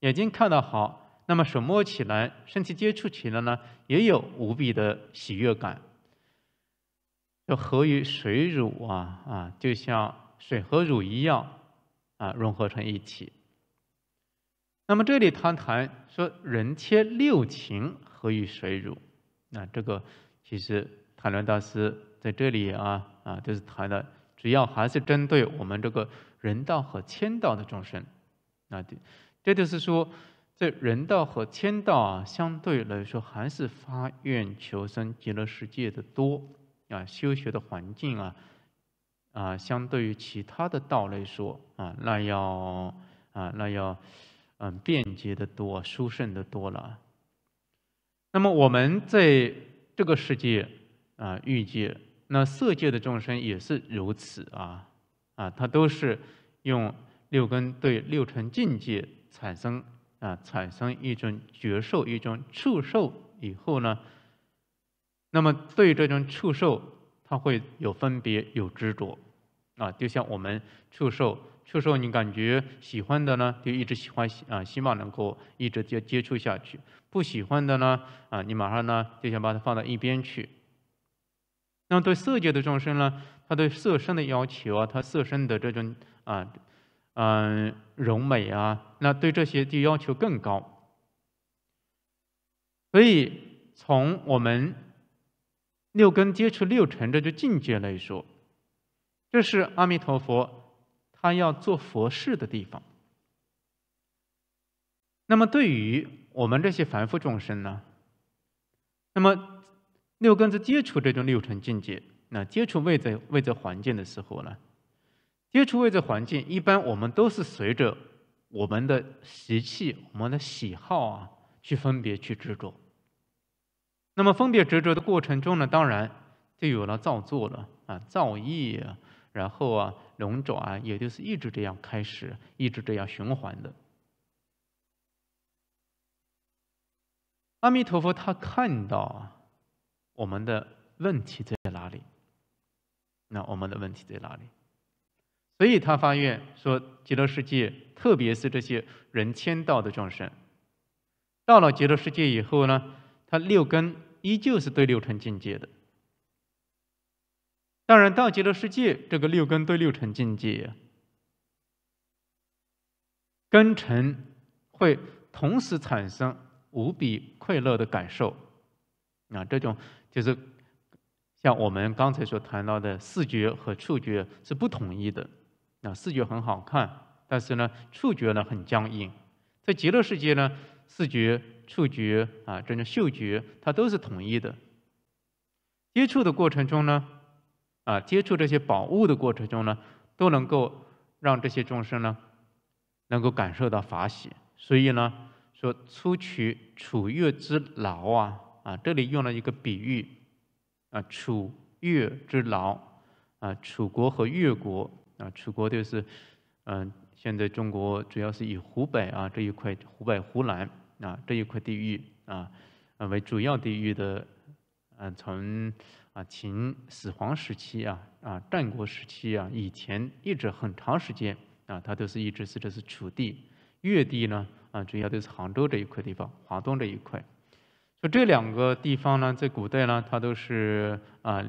眼睛看到好，那么手摸起来，身体接触起来呢，也有无比的喜悦感。就合于水乳啊啊，就像水和乳一样啊，融合成一体。那么这里谈谈说人切六情合于水乳，那这个其实谭伦大师在这里啊啊，就是谈的，主要还是针对我们这个人道和天道的众生。那这这就是说，在人道和天道啊，相对来说还是发愿求生极乐世界的多。啊，修学的环境啊，啊，相对于其他的道来说啊，那要啊，那要嗯，便捷的多，殊胜的多了。那么我们在这个世界啊，欲界那色界的众生也是如此啊啊，它都是用六根对六尘境界产生啊，产生一种觉受，一种触受以后呢。那么对这种触受，它会有分别，有执着，啊，就像我们触受，触受你感觉喜欢的呢，就一直喜欢，啊，希望能够一直接接触下去；不喜欢的呢，啊，你马上呢就想把它放到一边去。那么对色界的众生呢，他对色身的要求啊，他色身的这种啊，嗯，柔美啊，那对这些就要求更高。所以从我们六根接触六尘，这就境界来说，这是阿弥陀佛他要做佛事的地方。那么对于我们这些凡夫众生呢，那么六根在接触这种六尘境界，那接触位在位在环境的时候呢，接触位在环境，一般我们都是随着我们的习气、我们的喜好啊，去分别去执着。那么分别执着的过程中呢，当然就有了造作了啊，造业，然后啊轮转，也就是一直这样开始，一直这样循环的。阿弥陀佛，他看到我们的问题在哪里？那我们的问题在哪里？所以他发愿说：极乐世界，特别是这些人迁到的众生，到了极乐世界以后呢？它六根依旧是对六尘境界的，当然，到极乐世界，这个六根对六尘境界，根尘会同时产生无比快乐的感受。啊，这种就是像我们刚才所谈到的，视觉和触觉是不统一的。啊，视觉很好看，但是呢，触觉呢很僵硬。在极乐世界呢，视觉。触觉啊，这种嗅觉，它都是统一的。接触的过程中呢，啊，接触这些宝物的过程中呢，都能够让这些众生呢，能够感受到法喜。所以呢，说“出取楚越之劳啊，啊，这里用了一个比喻，啊，楚越之劳，啊，楚国和越国，啊，楚国就是，嗯，现在中国主要是以湖北啊这一块，湖北湖南。啊，这一块地域啊，为主要地域的，嗯，从啊秦始皇时期啊，啊战国时期啊，以前一直很长时间啊，它都是一直是这是楚地，越地呢啊，主要都是杭州这一块地方，华东这一块。所以这两个地方呢，在古代呢，它都是啊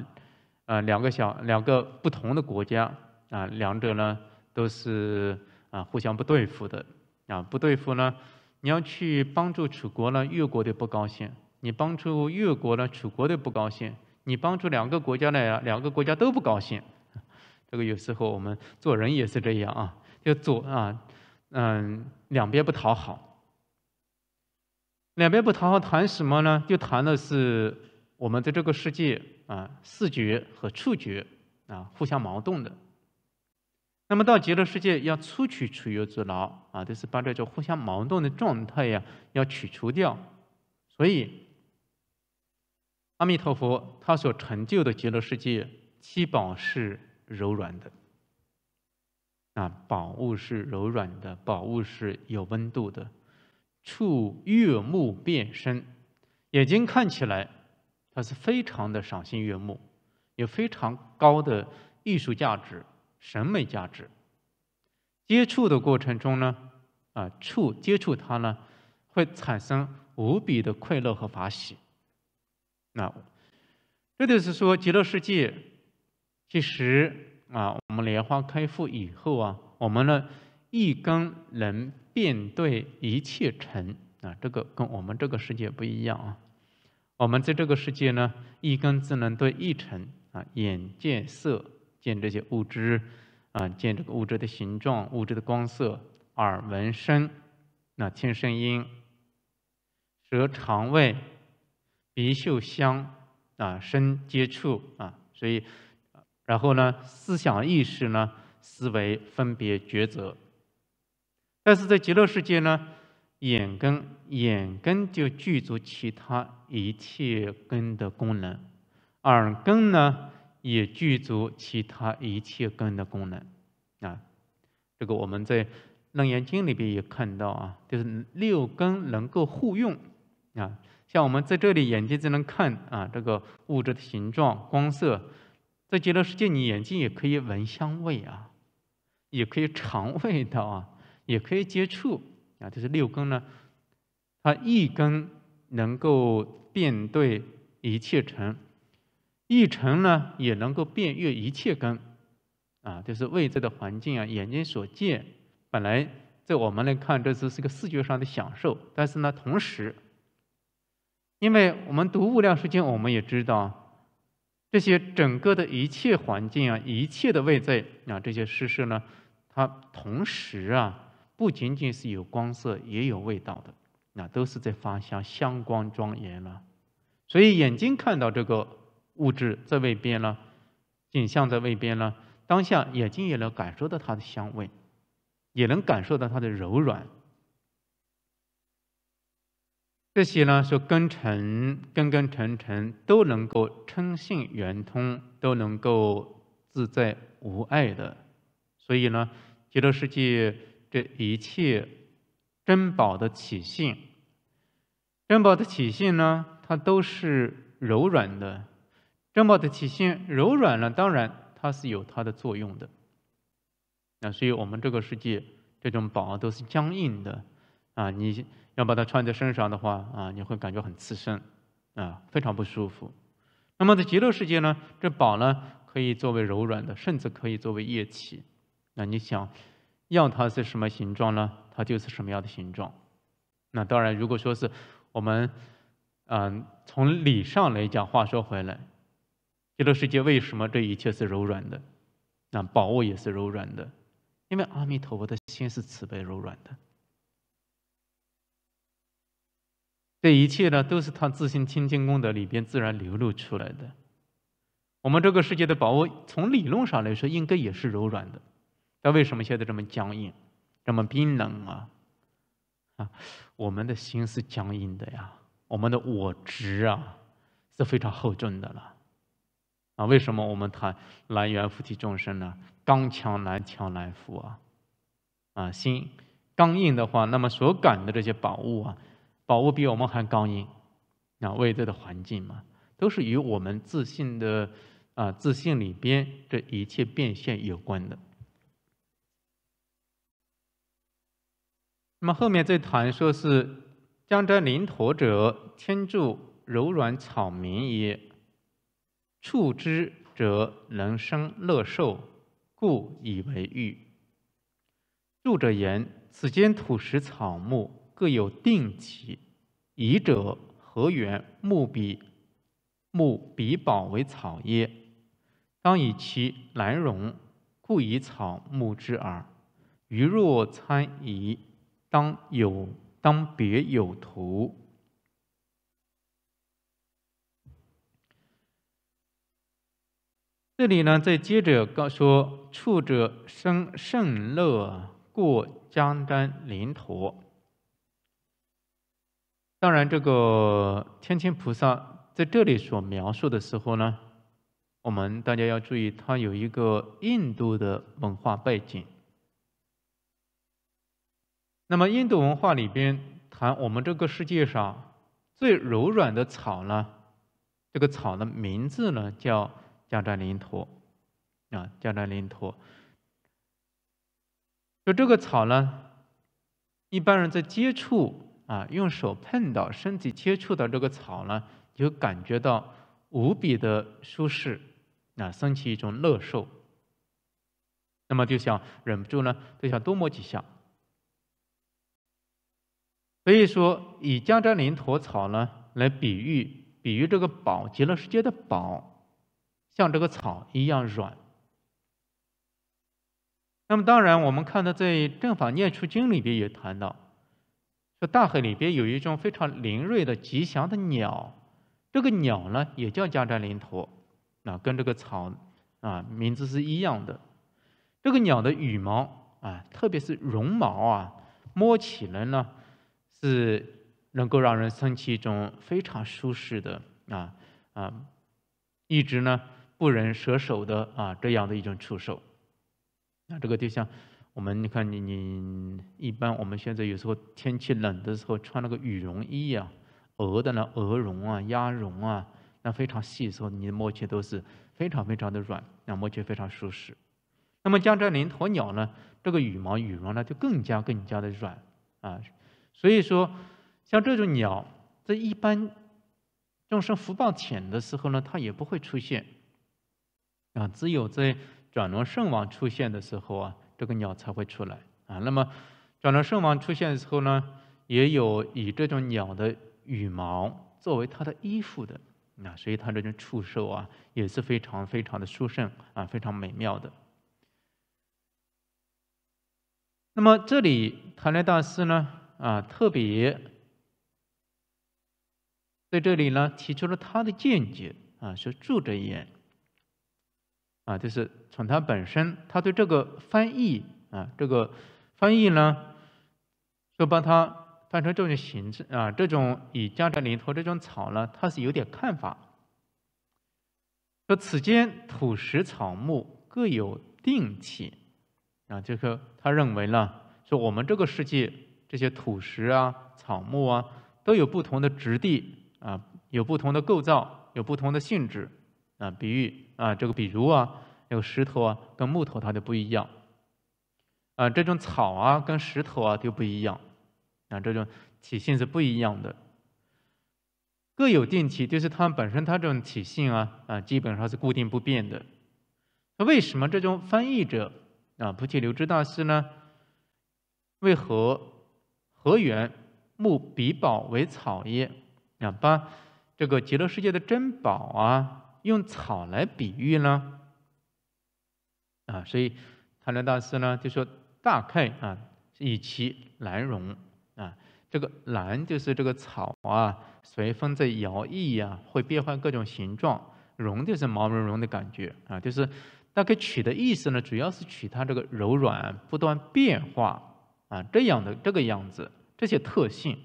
啊两个小两个不同的国家啊，两者呢都是啊互相不对付的啊，不对付呢。你要去帮助楚国呢，越国的不高兴；你帮助越国呢，楚国的不高兴；你帮助两个国家呀，两个国家都不高兴。这个有时候我们做人也是这样啊，就左啊，嗯，两边不讨好。两边不讨好，谈什么呢？就谈的是我们在这个世界啊，视觉和触觉啊互相矛盾的。那么到极乐世界要出去除忧之劳啊，这是把这种互相矛盾的状态呀要去除掉。所以，阿弥陀佛他所成就的极乐世界七宝是柔软的，啊，宝物是柔软的，宝物是有温度的，触悦目变身，眼睛看起来它是非常的赏心悦目，有非常高的艺术价值。审美价值。接触的过程中呢，啊，触接触它呢，会产生无比的快乐和法喜。那，这就是说，极乐世界，其实啊，我们莲花开复以后啊，我们呢，一根能遍对一切尘。啊，这个跟我们这个世界不一样啊。我们在这个世界呢，一根只能对一尘啊，眼见色。见这些物质，啊，见这个物质的形状、物质的光色；耳闻声，那听声音；舌尝味，鼻嗅香，啊，身接触，啊，所以，然后呢，思想意识呢，思维分别抉择。但是在极乐世界呢，眼根，眼根就具足其他一切根的功能，耳根呢？也具足其他一切根的功能，啊，这个我们在《楞严经》里边也看到啊，就是六根能够互用，啊，像我们在这里眼睛就能看啊，这个物质的形状、光色，在极乐世界你眼睛也可以闻香味啊，也可以尝味道啊，也可以接触啊，这是六根呢，它一根能够辨对一切尘。一尘呢，也能够遍阅一切根，啊，就是外在的环境啊，眼睛所见，本来在我们来看，这只是个视觉上的享受。但是呢，同时，因为我们读无量寿经，我们也知道，这些整个的一切环境啊，一切的外在啊，这些事实呢，它同时啊，不仅仅是有光色，也有味道的，那都是在发相相光庄严了。所以眼睛看到这个。物质在未边了，景象在未边了，当下眼睛也能感受到它的香味，也能感受到它的柔软。这些呢，说根尘根根尘尘都能够称性圆通，都能够自在无碍的。所以呢，极乐世界这一切珍宝的起性，珍宝的起性呢，它都是柔软的。正宝的体现柔软了，当然它是有它的作用的。那所以我们这个世界这种宝都是僵硬的，啊，你要把它穿在身上的话，啊，你会感觉很刺身，啊，非常不舒服。那么在极乐世界呢，这宝呢可以作为柔软的，甚至可以作为液体。那你想，要它是什么形状呢？它就是什么样的形状。那当然，如果说是我们，嗯，从理上来讲，话说回来。极乐世界为什么这一切是柔软的？那宝物也是柔软的，因为阿弥陀佛的心是慈悲柔软的。这一切呢，都是他自信清净功德里边自然流露出来的。我们这个世界的宝物，从理论上来说应该也是柔软的，但为什么现在这么僵硬、这么冰冷啊？啊，我们的心是僵硬的呀，我们的我执啊是非常厚重的了。啊，为什么我们谈来源附体众生呢？刚强难强难附啊！啊，心刚硬的话，那么所感的这些宝物啊，宝物比我们还刚硬啊，外在的环境嘛，都是与我们自信的啊，自信里边这一切变现有关的。那么后面再谈说，是将这灵陀者牵住柔软草民也。触之者能生乐受，故以为欲。著者言：此间土石草木各有定体，疑者何缘木比木比宝为草耶？当以其难容，故以草木之耳。余若参疑，当有当别有图。这里呢，再接着刚说，触者生甚乐，过江干临陀。当然，这个天亲菩萨在这里所描述的时候呢，我们大家要注意，它有一个印度的文化背景。那么，印度文化里边谈我们这个世界上最柔软的草呢，这个草的名字呢叫。加占林陀，啊，加占林陀，就这个草呢，一般人在接触啊，用手碰到、身体接触到这个草呢，就感觉到无比的舒适，啊，升起一种乐受。那么就想忍不住呢，就想多摸几下。所以说，以江占林陀草呢，来比喻，比喻这个宝，极乐世界的宝。像这个草一样软。那么当然，我们看到在《正法念处经》里边也谈到，说大海里边有一种非常灵锐的吉祥的鸟，这个鸟呢也叫迦旃林陀，那跟这个草啊名字是一样的。这个鸟的羽毛啊，特别是绒毛啊，摸起来呢是能够让人生起一种非常舒适的啊啊，一直呢。不忍舍手的啊，这样的一种触手，那这个就像我们你看，你你一般我们现在有时候天气冷的时候穿那个羽绒衣啊，鹅的呢鹅绒啊、鸭绒啊，那非常细的时候，你摸起来都是非常非常的软，那摸起来非常舒适。那么江浙林鸵鸟呢，这个羽毛、羽绒呢就更加更加的软啊，所以说像这种鸟，在一般众生福报浅的时候呢，它也不会出现。啊，只有在转轮圣王出现的时候啊，这个鸟才会出来啊。那么，转轮圣王出现的时候呢，也有以这种鸟的羽毛作为它的衣服的啊，所以它这种触手啊也是非常非常的殊胜啊，非常美妙的。那么这里谭雷大师呢啊，特别在这里呢提出了他的见解啊，说住着眼。啊，就是从它本身，他对这个翻译啊，这个翻译呢，就把它翻成这种形式啊。这种以家宅林托这种草呢，他是有点看法。说此间土石草木各有定体啊，就说他认为呢，说我们这个世界这些土石啊、草木啊，都有不同的质地啊，有不同的构造，有不同的性质。啊，比喻啊，这个比如啊，有石头啊，跟木头它就不一样，啊，这种草啊，跟石头啊就不一样，啊，这种体性是不一样的，各有定体，就是它本身它这种体性啊啊，基本上是固定不变的。那为什么这种翻译者啊，菩提留支大师呢？为何何缘木比宝为草耶？啊，把这个极乐世界的珍宝啊。用草来比喻呢，啊，所以塔林大师呢就说大概啊，以其兰容啊，这个兰就是这个草啊，随风在摇曳呀，会变换各种形状，绒就是毛茸茸的感觉啊，就是大概取的意思呢，主要是取它这个柔软、不断变化啊这样的这个样子这些特性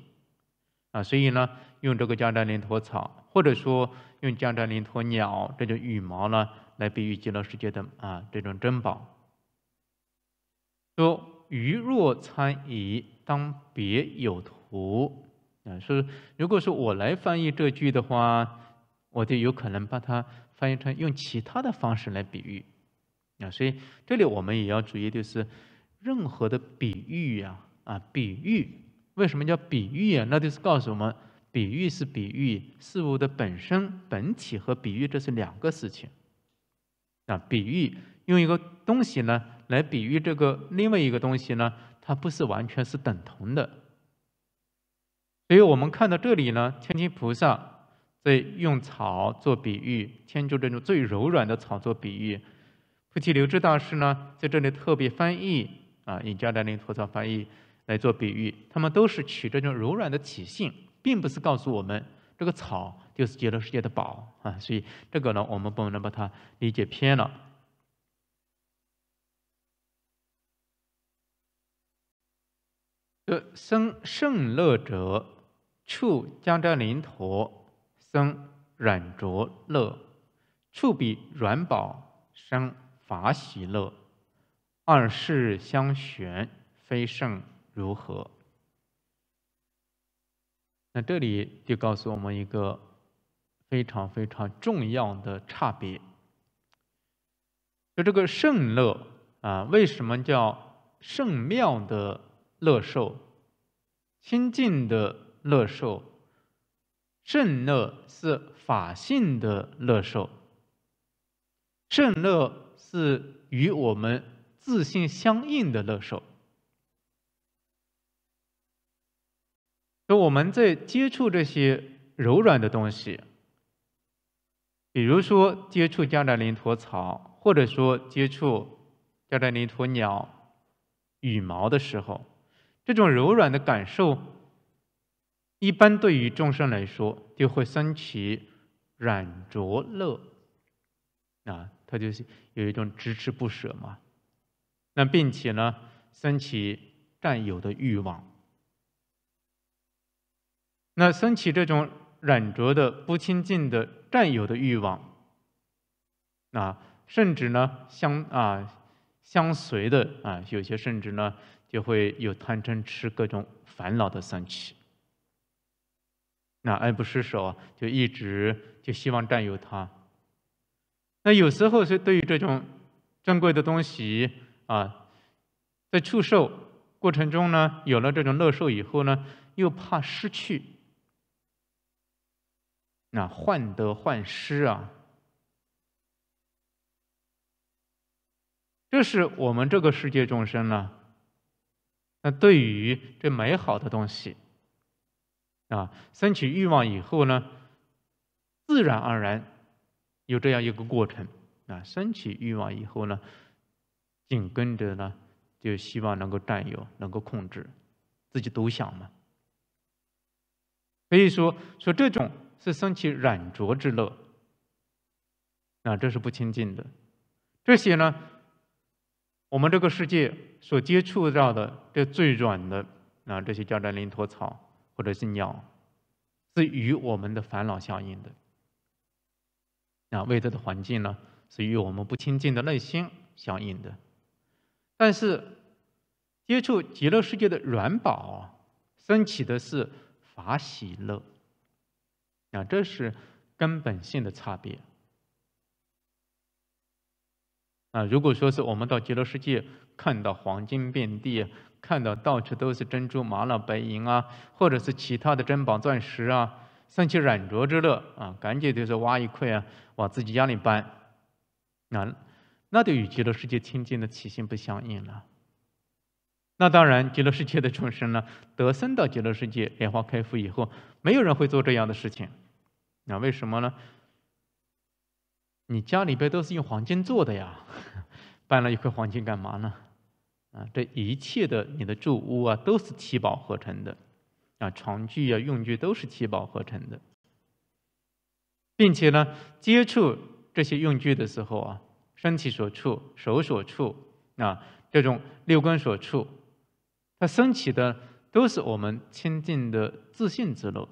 啊，所以呢，用这个加竹莲陀草，或者说。用加德林鸵鸟这种羽毛呢，来比喻极乐世界的啊这种珍宝。说鱼若参以当别有图，啊，所以如果是我来翻译这句的话，我就有可能把它翻译成用其他的方式来比喻，啊，所以这里我们也要注意，就是任何的比喻呀，啊，比喻，为什么叫比喻呀？那就是告诉我们。比喻是比喻，事物的本身本体和比喻这是两个事情。啊，比喻用一个东西呢来比喻这个另外一个东西呢，它不是完全是等同的。所以我们看到这里呢，天亲菩萨在用草做比喻，天竺这种最柔软的草做比喻；菩提留智大师呢在这里特别翻译啊，引迦兰尼陀草翻译来做比喻，他们都是取这种柔软的体性。并不是告诉我们这个草就是极乐世界的宝啊，所以这个呢，我们不能把它理解偏了。呃，生胜乐者，处江江临陀；生软着乐，处比软宝生法喜乐。二世相悬，非胜如何？那这里就告诉我们一个非常非常重要的差别，就这个圣乐啊，为什么叫圣妙的乐受、清净的乐受？圣乐是法性的乐受，圣乐是与我们自信相应的乐受。以我们在接触这些柔软的东西，比如说接触加南林驼草，或者说接触加南林驼鸟羽毛的时候，这种柔软的感受，一般对于众生来说，就会升起软着乐，啊，他就是有一种执持不舍嘛，那并且呢，升起占有的欲望。那升起这种染着的、不清净的、占有的欲望，啊，甚至呢，相啊相随的啊，有些甚至呢，就会有贪嗔痴各种烦恼的升起，那爱不释手，就一直就希望占有它。那有时候是对于这种珍贵的东西啊，在出受过程中呢，有了这种乐受以后呢，又怕失去。那患得患失啊，这是我们这个世界众生呢。那对于这美好的东西啊，升起欲望以后呢，自然而然有这样一个过程啊。升起欲望以后呢，紧跟着呢，就希望能够占有，能够控制，自己独享嘛。所以说，说这种。是升起染浊之乐，那这是不清净的。这些呢，我们这个世界所接触到的这最软的啊，这些叫着灵陀草或者是鸟，是与我们的烦恼相应的。那未得的环境呢，是与我们不清净的内心相应的。但是，接触极乐世界的软宝，升起的是法喜乐。啊，这是根本性的差别。啊，如果说是我们到极乐世界看到黄金遍地，看到到处都是珍珠、玛瑙、白银啊，或者是其他的珍宝、钻石啊，升起染着之乐啊，赶紧就是挖一块啊，往自己家里搬，那那就与极乐世界清净的起心不相应了。那当然，极乐世界的众生呢，得生到极乐世界，莲花开敷以后，没有人会做这样的事情。那为什么呢？你家里边都是用黄金做的呀，搬了一块黄金干嘛呢？啊，这一切的你的住屋啊，都是七宝合成的，啊，床具啊、用具都是七宝合成的，并且呢，接触这些用具的时候啊，身体所触、手所触，啊，这种六根所触。它升起的都是我们清净的自信之路，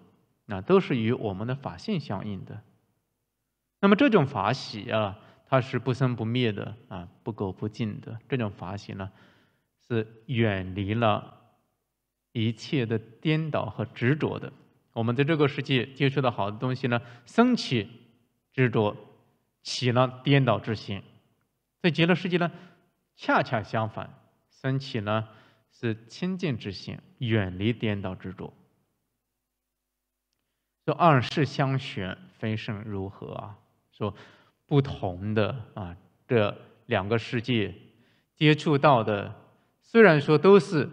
那都是与我们的法性相应的。那么这种法喜啊，它是不生不灭的啊，不垢不净的。这种法喜呢，是远离了一切的颠倒和执着的。我们在这个世界接触到好的东西呢，升起执着，起了颠倒之心。在极乐世界呢，恰恰相反，升起呢。是清净之心，远离颠倒执着。说二世相玄非胜如何啊？说不同的啊，这两个世界接触到的，虽然说都是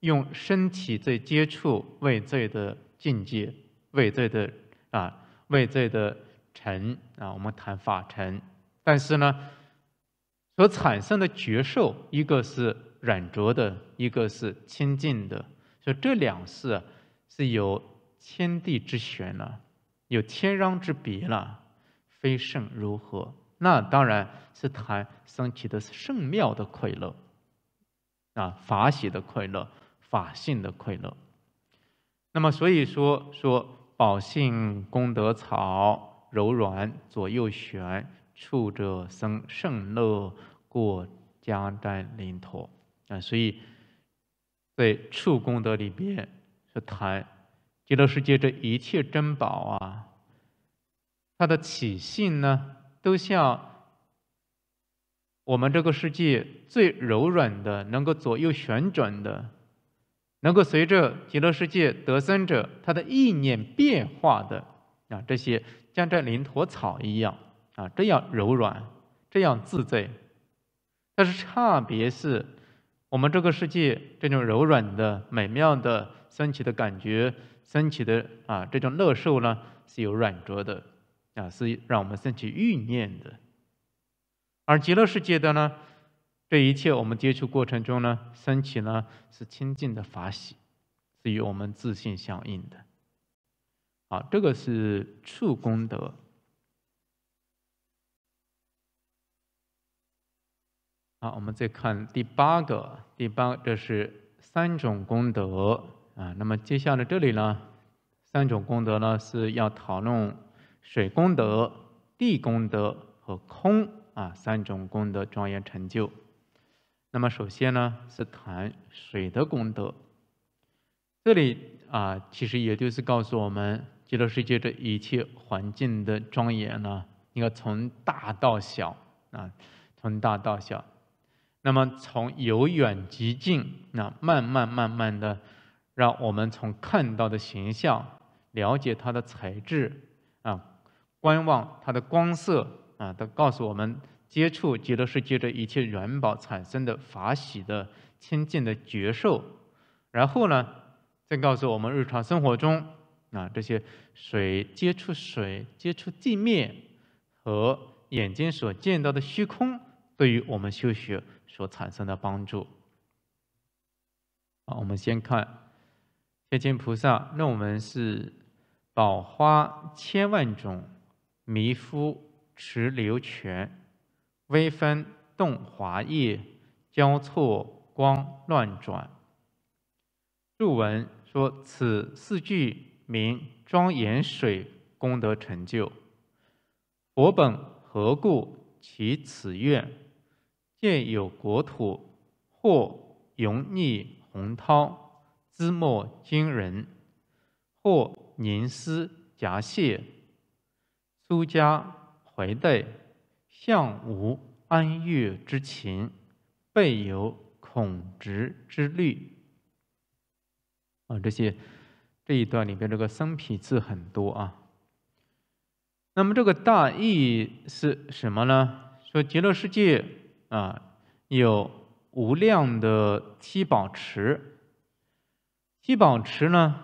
用身体在接触，畏罪的境界，畏罪的啊，畏罪的尘啊，我们谈法尘，但是呢，所产生的觉受，一个是软着的。一个是亲近的，所以这两是，是有天地之玄了，有天壤之别了，非圣如何？那当然是谈升起的是圣妙的快乐，啊，法喜的快乐，法性的快乐。那么所以说，说宝性功德草柔软，左右旋触者生圣乐，过家宅临陀啊，所以。在处功德里边，是谈极乐世界这一切珍宝啊，它的起性呢，都像我们这个世界最柔软的，能够左右旋转的，能够随着极乐世界得生者他的意念变化的啊，这些江浙灵陀草一样啊，这样柔软，这样自在，但是差别是。我们这个世界这种柔软的、美妙的升起的感觉、升起的啊，这种乐受呢是有软着的，啊，是让我们升起欲念的；而极乐世界的呢，这一切我们接触过程中呢，升起呢是清净的法喜，是与我们自信相应的。好，这个是触功德。好，我们再看第八个，第八，这是三种功德啊。那么接下来这里呢，三种功德呢是要讨论水功德、地功德和空啊三种功德庄严成就。那么首先呢是谈水的功德，这里啊其实也就是告诉我们，极乐世界这一切环境的庄严呢，应该从大到小啊，从大到小。那么，从由远及近，那慢慢慢慢的，让我们从看到的形象，了解它的材质，啊，观望它的光色，啊，都告诉我们接触极乐世界的一切元宝产生的法喜的清净的觉受。然后呢，再告诉我们日常生活中啊，这些水接触水、接触地面和眼睛所见到的虚空。对于我们修学所产生的帮助，好，我们先看天亲菩萨。那我们是宝花千万种，弥夫持流泉，微风动华叶，交错光乱转。注文说，此四句名庄严水功德成就。我本何故起此愿？见有国土，或容溺洪涛，资莫惊人；或凝思夹泻，苏家怀带，向无安乐之情，备有恐直之虑。啊，这些这一段里边这个生僻字很多啊。那么这个大意是什么呢？说极乐世界。啊，有无量的七宝池。七宝池呢，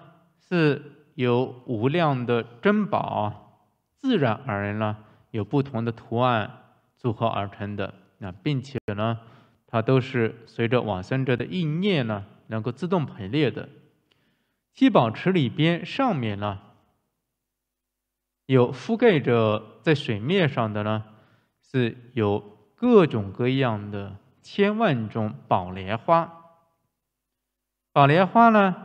是由无量的珍宝自然而然呢，有不同的图案组合而成的啊，并且呢，它都是随着往生者的意念呢，能够自动排列的。七宝池里边上面呢，有覆盖着在水面上的呢，是有。各种各样的千万种宝莲花，宝莲花呢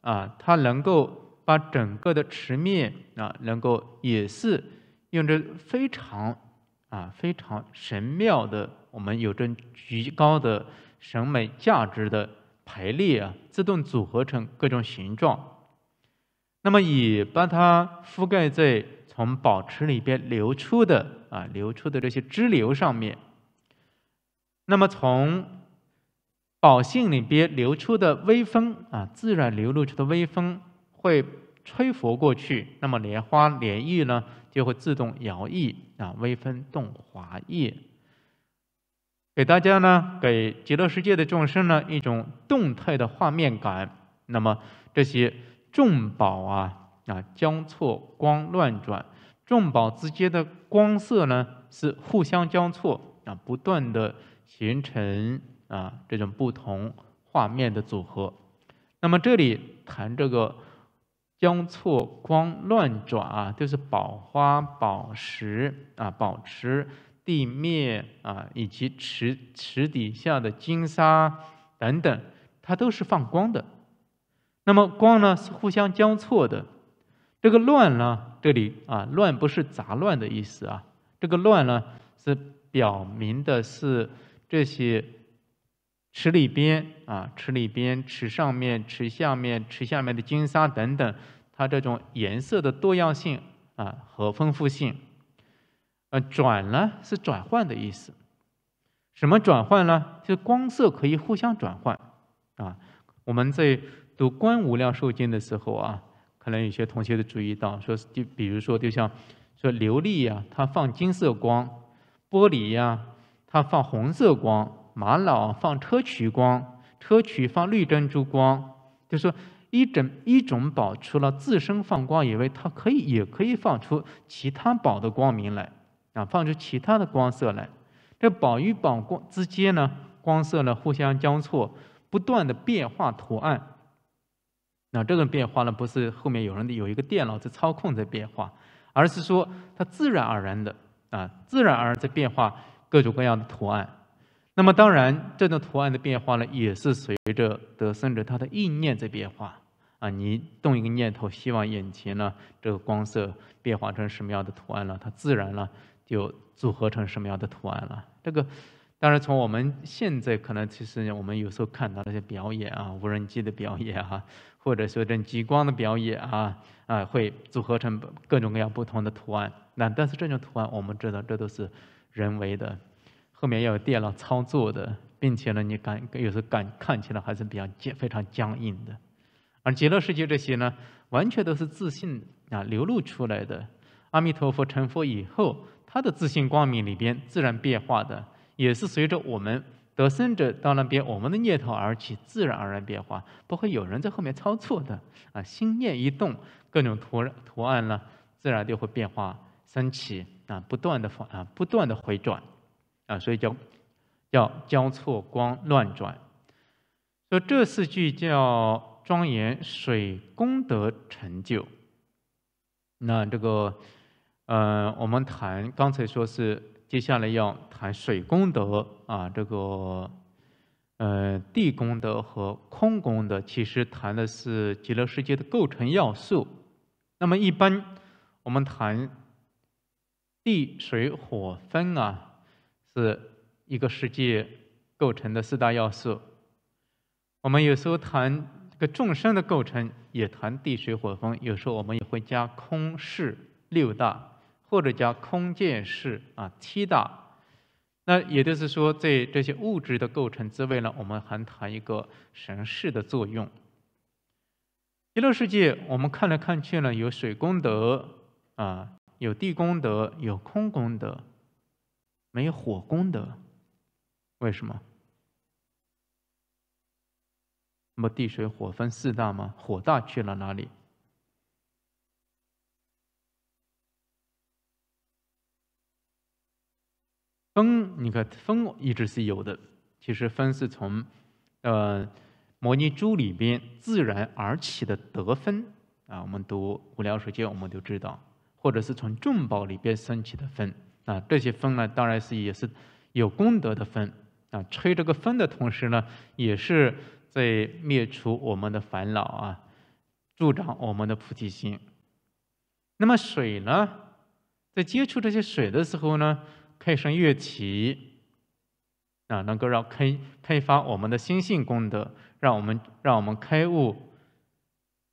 啊，它能够把整个的池面啊，能够也是用着非常啊非常神妙的，我们有着极高的审美价值的排列啊，自动组合成各种形状，那么也把它覆盖在从宝池里边流出的啊流出的这些支流上面。那么从宝性里边流出的微风啊，自然流露出的微风会吹拂过去，那么莲花莲叶呢就会自动摇曳啊，微风动华叶，给大家呢给极乐世界的众生呢一种动态的画面感。那么这些众宝啊啊交错光乱转，众宝之间的光色呢是互相交错啊，不断的。形成啊这种不同画面的组合，那么这里谈这个，交错光乱爪，就是宝花宝石啊，保持地面啊，以及池池底下的金沙等等，它都是放光的。那么光呢是互相交错的，这个乱呢这里啊乱不是杂乱的意思啊，这个乱呢是表明的是。这些池里边啊，池里边、池上面、池下面、池下面的金沙等等，它这种颜色的多样性啊和丰富性，呃，转呢是转换的意思，什么转换呢？就光色可以互相转换啊。我们在读《观无量寿经》的时候啊，可能有些同学都注意到，说就比如说，就像说琉璃呀，它放金色光，玻璃呀。它放红色光，玛瑙放砗磲光，砗磲放绿珍珠光，就说一整一种宝除了自身放光以外，它可以也可以放出其他宝的光明来，啊，放出其他的光色来。这宝与宝光之间呢，光色呢互相交错，不断的变化图案。那这个变化呢，不是后面有人有一个电脑在操控在变化，而是说它自然而然的啊，自然而然在变化。各种各样的图案，那么当然，这种图案的变化呢，也是随着的甚至他的意念在变化啊。你动一个念头，希望眼前呢这个光色变化成什么样的图案了，它自然了就组合成什么样的图案了。这个当然从我们现在可能其实我们有时候看到那些表演啊，无人机的表演啊，或者说这激光的表演啊啊，会组合成各种各样不同的图案。那但是这种图案，我们知道这都是。人为的，后面要有电脑操作的，并且呢，你感有时感看起来还是比较僵、非常僵硬的。而极乐世界这些呢，完全都是自信啊流露出来的。阿弥陀佛成佛以后，他的自信光明里边自然变化的，也是随着我们得生者到那边，我们的念头而起，自然而然变化，不会有人在后面操作的。啊，心念一动，各种图图案呢，自然就会变化升起。啊，不断的反啊，不断的回转，啊，所以叫叫交错光乱转。所以这四句叫庄严水功德成就。那这个，呃，我们谈刚才说是接下来要谈水功德啊，这个，呃，地功德和空功德，其实谈的是极乐世界的构成要素。那么一般我们谈。地水火风啊，是一个世界构成的四大要素。我们有时候谈这个众生的构成，也谈地水火风。有时候我们也会加空世六大，或者加空见世啊七大。那也就是说，在这些物质的构成之外呢，我们还谈一个神世的作用。极乐世界，我们看来看去呢，有水功德啊。有地功德，有空功德，没有火功德，为什么？那么地水火分四大吗？火大去了哪里？风，你看风一直是有的。其实风是从，呃，摩尼珠里边自然而起的。得分啊，我们读《无量寿经》，我们就知道。或者是从众宝里边升起的风啊，这些风呢，当然是也是有功德的风啊。吹这个风的同时呢，也是在灭除我们的烦恼啊，助长我们的菩提心。那么水呢，在接触这些水的时候呢，开声乐气啊，能够让开开发我们的心性功德，让我们让我们开悟，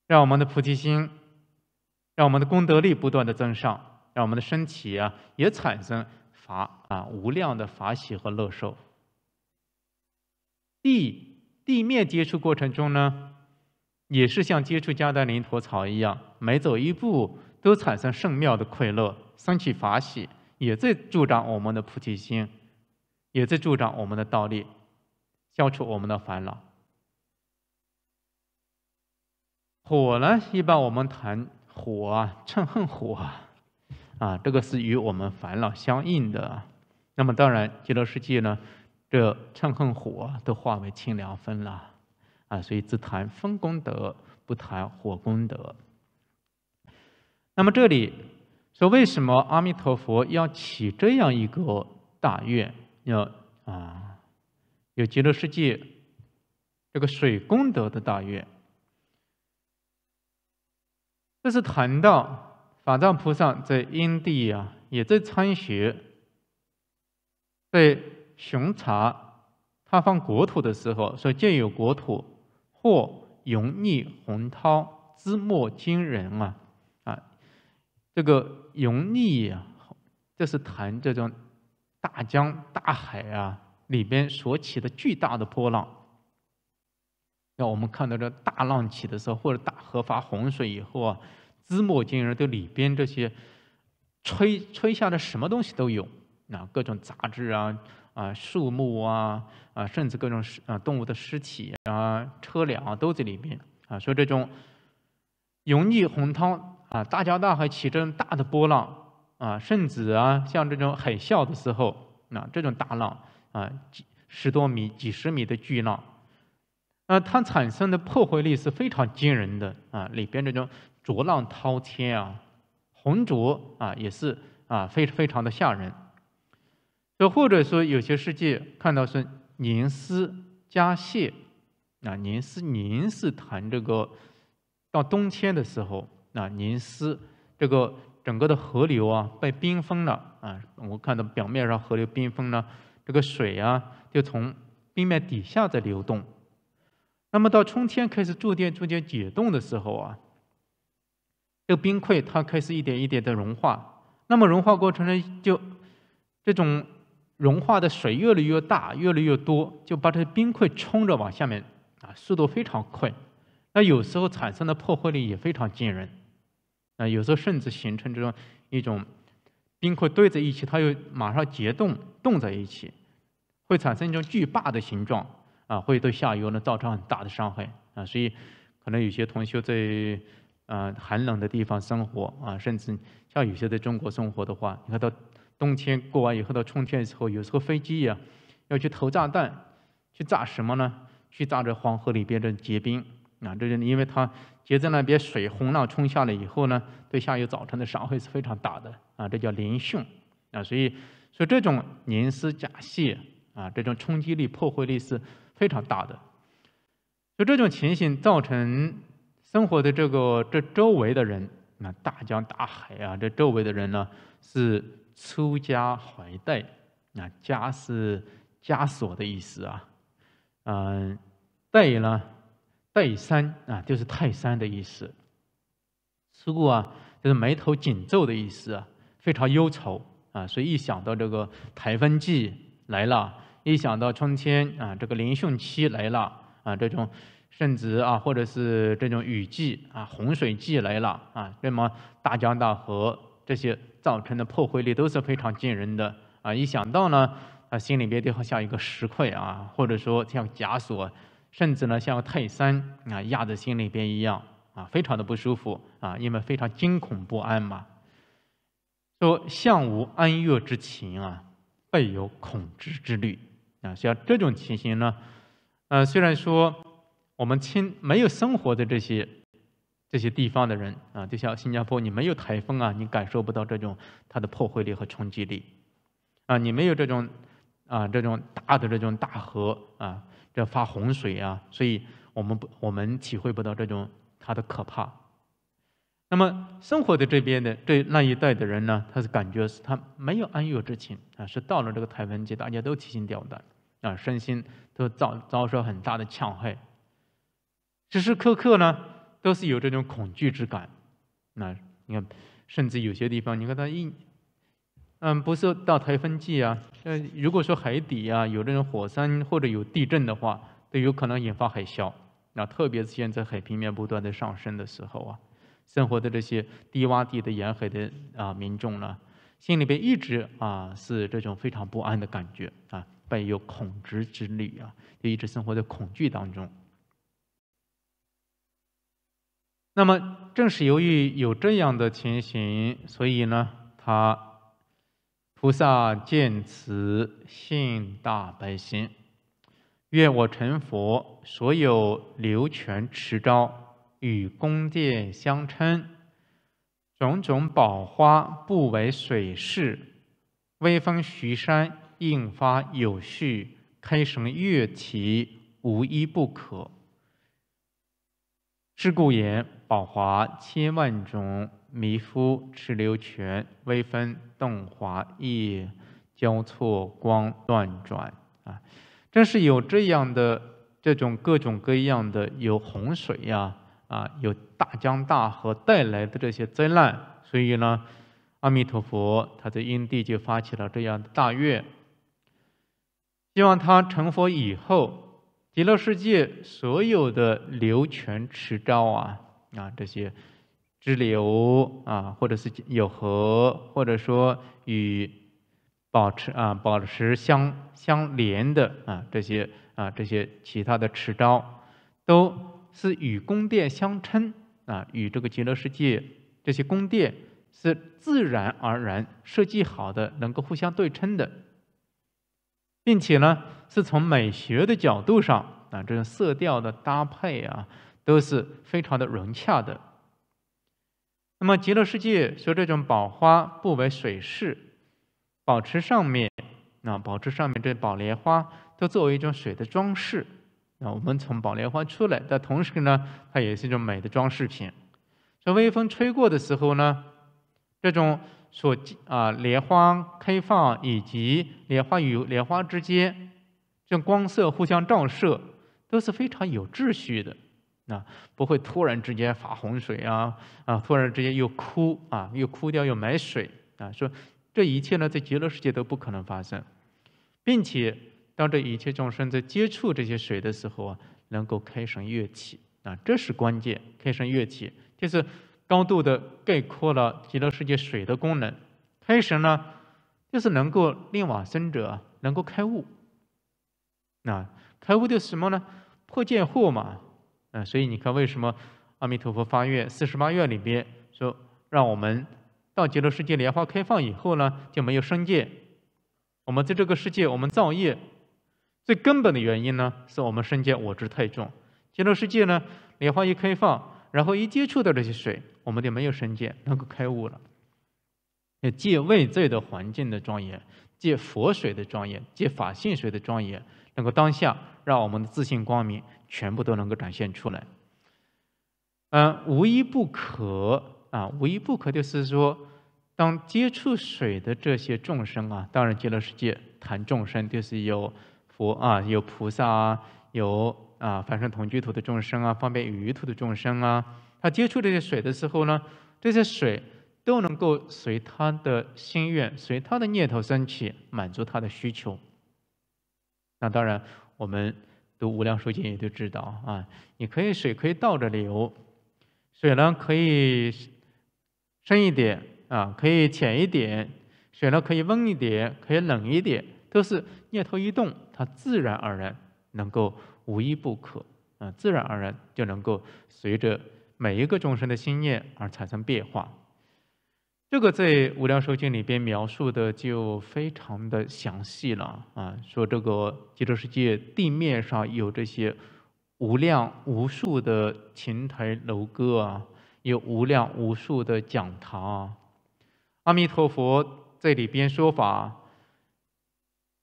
让我们的菩提心。让我们的功德力不断的增上，让我们的身体啊也产生法啊无量的法喜和乐受。地地面接触过程中呢，也是像接触加德林陀草一样，每走一步都产生圣妙的快乐，升起法喜，也在助长我们的菩提心，也在助长我们的道力，消除我们的烦恼。火呢，一般我们谈。火啊，嗔恨火啊，啊，这个是与我们烦恼相应的。那么当然，极乐世界呢，这嗔恨火都化为清凉风了啊，所以只谈风功德，不谈火功德。那么这里说，为什么阿弥陀佛要起这样一个大愿？要啊，有极乐世界这个水功德的大愿。这是谈到法藏菩萨在因地啊，也在参学，在巡查他方国土的时候，说见有国土，或涌逆洪涛，之莫惊人啊！啊，这个涌逆啊，这是谈这种大江大海啊里边所起的巨大的波浪。像我们看到这大浪起的时候，或者大河发洪水以后啊，滋墨金人对里边这些吹吹下的什么东西都有啊，各种杂质啊啊，树木啊啊，甚至各种啊动物的尸体啊，车辆都在里边啊。说这种油腻红汤啊，大江大海起这种大的波浪啊，甚至啊，像这种海啸的时候，那这种大浪啊，几十多米、几十米的巨浪。那它产生的破坏力是非常惊人的啊！里边这种浊浪滔天啊，浑浊啊，也是啊，非非常的吓人。就或者说有些世界看到是凝思加泄，啊，凝思凝思谈这个到冬天的时候，那凝思这个整个的河流啊被冰封了啊，我看到表面上河流冰封了，这个水啊就从冰面底下在流动。那么到春天开始逐渐逐渐解冻的时候啊，这个冰块它开始一点一点的融化。那么融化过程中，就这种融化的水越来越大，越来越多，就把这冰块冲着往下面啊，速度非常快。那有时候产生的破坏力也非常惊人啊，有时候甚至形成这种一种冰块堆在一起，它又马上结冻冻在一起，会产生一种巨坝的形状。啊，会对下游呢造成很大的伤害啊，所以可能有些同学在啊寒冷的地方生活啊，甚至像有些在中国生活的话，你看到冬天过完以后到春天的时候，有时候飞机呀要去投炸弹，去炸什么呢？去炸这黄河里边的结冰啊，这是因为它结在那边水洪浪冲下来以后呢，对下游造成的伤害是非常大的啊，这叫凌汛啊，所以所以这种凝丝假泄啊，这种冲击力破坏力是。非常大的，就这种情形造成生活的这个这周围的人，那大江大海啊，这周围的人呢是出家怀带，那家是枷锁的意思啊，嗯，带呢带山啊就是泰山的意思，出过啊就是眉头紧皱的意思啊，非常忧愁啊，所以一想到这个台风季来了。一想到春天啊，这个临汛期来了啊，这种甚至啊，或者是这种雨季啊，洪水季来了啊，那么大江大河这些造成的破坏力都是非常惊人的啊。一想到呢，啊，心里边就好像一个石块啊，或者说像枷锁，甚至呢像泰山啊压在心里边一样啊，非常的不舒服啊，因为非常惊恐不安嘛。说相无安乐之情啊，备有恐惧之虑。啊，像这种情形呢，呃，虽然说我们亲没有生活的这些这些地方的人啊，就像新加坡，你没有台风啊，你感受不到这种它的破坏力和冲击力啊，你没有这种啊这种大的这种大河啊，这发洪水啊，所以我们不我们体会不到这种它的可怕。那么生活的这边的这那一代的人呢，他是感觉是他没有安乐之情啊，是到了这个台风季，大家都提心吊胆，啊，身心都遭遭受很大的呛害，时时刻刻呢都是有这种恐惧之感。那你看，甚至有些地方，你看他一嗯，不是到台风季啊，呃，如果说海底啊有这种火山或者有地震的话，都有可能引发海啸。那特别是现在海平面不断的上升的时候啊。生活的这些低洼地的沿海的啊民众呢，心里边一直啊是这种非常不安的感觉啊，伴有恐惧之力啊，就一直生活在恐惧当中。那么，正是由于有这样的情形，所以呢，他菩萨见此，信大悲心，愿我成佛，所有流泉持招与宫殿相称，种种宝花不为水势，微风徐山印发有序，开什么乐器无一不可。是故言宝华千万种，迷夫赤流泉，微风动华叶，交错光乱转啊！正是有这样的这种各种各样的，有洪水呀。啊，有大江大河带来的这些灾难，所以呢，阿弥陀佛他在因地就发起了这样的大愿，希望他成佛以后，极乐世界所有的流泉池沼啊啊这些支流啊，或者是有河，或者说与保持啊保持相相连的啊这些啊这些其他的池沼都。是与宫殿相称啊，与这个极乐世界这些宫殿是自然而然设计好的，能够互相对称的，并且呢，是从美学的角度上啊，这种色调的搭配啊，都是非常的融洽的。那么极乐世界说这种宝花不为水饰，保持上面啊，保持上面这宝莲花，都作为一种水的装饰。那我们从宝莲花出来，但同时呢，它也是一种美的装饰品。这微风吹过的时候呢，这种所啊莲花开放以及莲花与莲花之间，这种光色互相照射，都是非常有秩序的。啊，不会突然之间发洪水啊啊，突然之间又枯啊，又枯掉又没水啊。说这一切呢，在极乐世界都不可能发生，并且。让这一切众生在接触这些水的时候啊，能够开神悦气啊，这是关键。开神悦气就是高度的概括了极乐世界水的功能。开神呢，就是能够令往生者能够开悟。那开悟就是什么呢？破见惑嘛。啊，所以你看为什么阿弥陀佛发愿四十八愿里边说，让我们到极乐世界莲花开放以后呢，就没有生界。我们在这个世界，我们造业。最根本的原因呢，是我们身见我执太重。极乐世界呢，莲花一开放，然后一接触到这些水，我们就没有身见，能够开悟了。要借外在的环境的庄严，借佛水的庄严，借法性水的庄严，能够当下让我们的自信光明全部都能够展现出来。嗯，无一不可啊，无一不可就是说，当接触水的这些众生啊，当然极乐世界谈众生就是有。佛啊，有菩萨啊，有啊凡圣同居土的众生啊，方便与土的众生啊，他接触这些水的时候呢，这些水都能够随他的心愿，随他的念头升起，满足他的需求。那当然，我们读《无量寿经》也就知道啊，你可以水可以倒着流，水呢可以深一点啊，可以浅一点，水呢可以温一点，可以冷一点，都是念头一动。它自然而然能够无一不可啊，自然而然就能够随着每一个众生的心念而产生变化。这个在《无量寿经》里边描述的就非常的详细了啊，说这个极乐世界地面上有这些无量无数的亭台楼阁啊，有无量无数的讲堂，啊，阿弥陀佛在里边说法。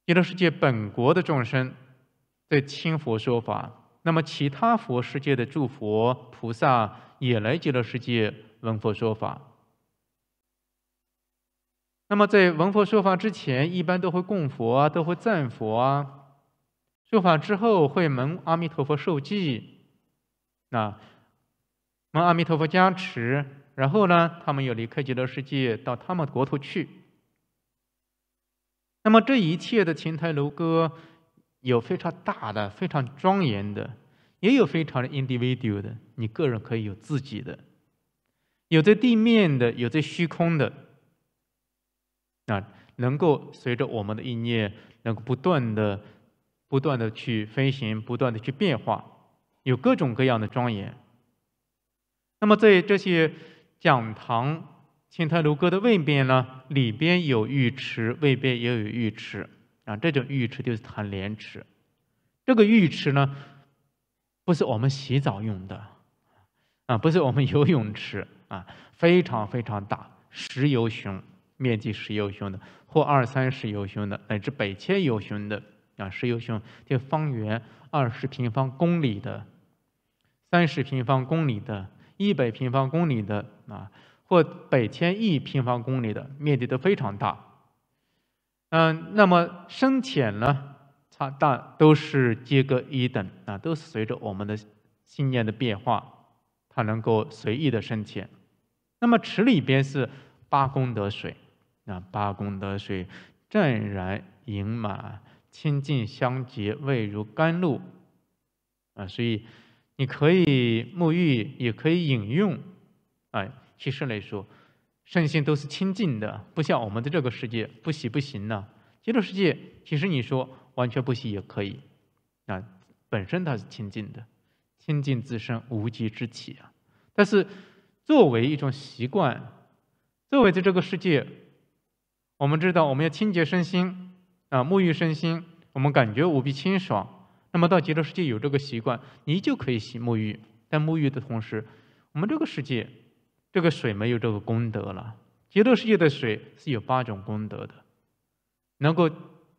极乐世界本国的众生在听佛说法，那么其他佛世界的诸佛菩萨也来极乐世界闻佛说法。那么在闻佛说法之前，一般都会供佛啊，都会赞佛啊；说法之后会蒙阿弥陀佛受记，啊，蒙阿弥陀佛加持。然后呢，他们又离开极乐世界，到他们国土去。那么这一切的亭台楼阁，有非常大的、非常庄严的，也有非常的 individual 的，你个人可以有自己的，有在地面的，有在虚空的，啊，能够随着我们的意念，能够不断的、不断的去飞行，不断的去变化，有各种各样的庄严。那么在这些讲堂。《青太楼歌》的外边呢，里边有浴池，外边也有浴池啊。这种浴池就是谈莲池。这个浴池呢，不是我们洗澡用的啊，不是我们游泳池啊，非常非常大，石油熊面积石油熊的，或二三十油熊的，乃至百千油熊的啊，石油熊就方圆二十平方公里的、三十平方公里的、一百平方公里的啊。或百千亿平方公里的面积都非常大。嗯，那么深浅呢？它大都是皆各一等啊，都是随着我们的信念的变化，它能够随意的深浅。那么池里边是八功德水，啊，八功德水湛然盈满，清净相洁，味如甘露，啊，所以你可以沐浴，也可以饮用，哎。其实来说，身心都是清净的，不像我们的这个世界，不洗不行呢。极乐世界其实你说完全不洗也可以，啊，本身它是清净的，清净自身无极之体啊。但是作为一种习惯，作为在这个世界，我们知道我们要清洁身心啊，沐浴身心，我们感觉无比清爽。那么到极乐世界有这个习惯，你就可以洗沐浴。在沐浴的同时，我们这个世界。这个水没有这个功德了。极乐世界的水是有八种功德的，能够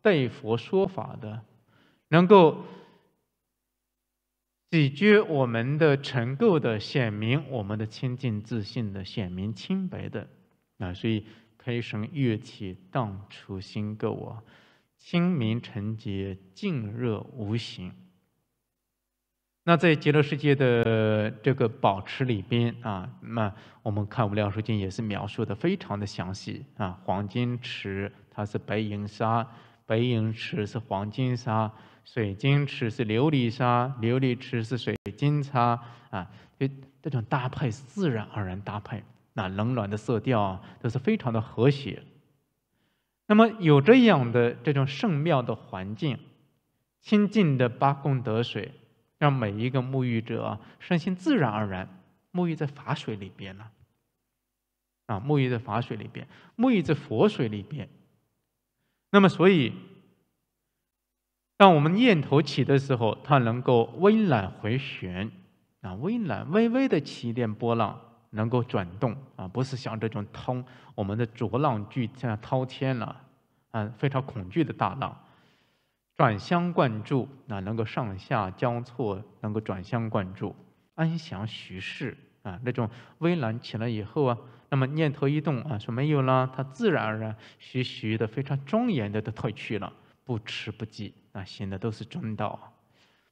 对佛说法的，能够解决我们的尘垢的，显明我们的清净自信的，显明清白的。啊，所以开声乐器，荡除心垢啊，清明纯洁，净热无形。那在极乐世界的这个宝池里边啊，那我们看《无量寿经》也是描述的非常的详细啊。黄金池它是白银沙，白银池是黄金沙，水晶池是琉璃沙，琉璃池是水晶沙啊。就这种搭配是自然而然搭配，那冷暖的色调啊、都是非常的和谐。那么有这样的这种圣妙的环境，清净的八功德水。让每一个沐浴者身心自然而然沐浴在法水里边了，啊，沐浴在法水里边，沐浴在佛水里边。那么，所以当我们念头起的时候，它能够微澜回旋，啊，微澜微微的起一点波浪，能够转动，啊，不是像这种滔我们的浊浪巨像滔天了，啊，非常恐惧的大浪。转相贯注啊，能够上下交错，能够转相贯注，安详徐氏，啊，那种微澜起来以后啊，那么念头一动啊，说没有了，它自然而然徐徐的、非常庄严的都退去了，不迟不急啊，行的都是正道，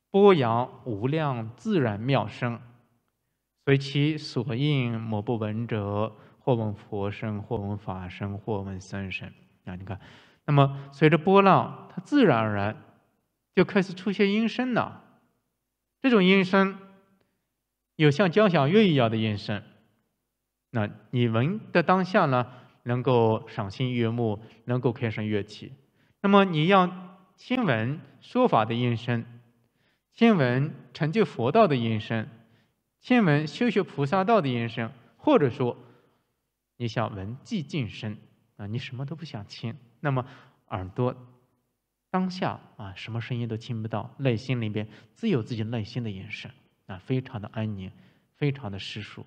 波扬无量自然妙声，随其所应，莫不闻者；或问佛声，或问法声，或问声声啊，你看。那么，随着波浪，它自然而然就开始出现音声了。这种音声，有像交响乐一样的音声，那你闻的当下呢，能够赏心悦目，能够开声乐器。那么，你要听闻说法的音声，听闻成就佛道的音声，听闻修学菩萨道的音声，或者说，你想闻寂静声。啊，你什么都不想听，那么耳朵当下啊，什么声音都听不到，内心里边自有自己内心的音声啊，非常的安宁，非常的实属。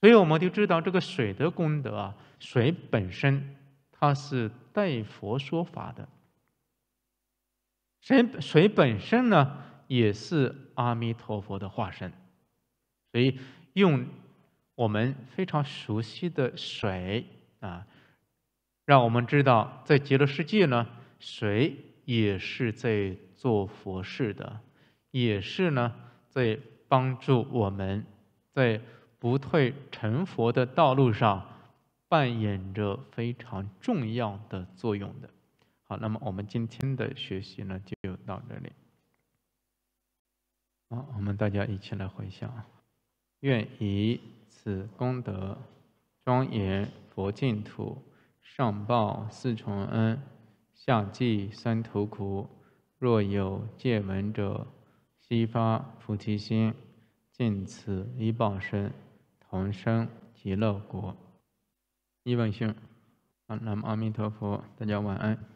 所以我们就知道这个水的功德啊，水本身它是代佛说法的，水水本身呢也是阿弥陀佛的化身，所以用我们非常熟悉的水。啊，让我们知道，在极乐世界呢，谁也是在做佛事的，也是呢，在帮助我们在不退成佛的道路上扮演着非常重要的作用的。好，那么我们今天的学习呢，就到这里。好，我们大家一起来回想，愿以此功德。庄严佛净土，上报四重恩，下济三途苦。若有见闻者，悉发菩提心，尽此一报身，同生极乐国。一本性，南无阿弥陀佛，大家晚安。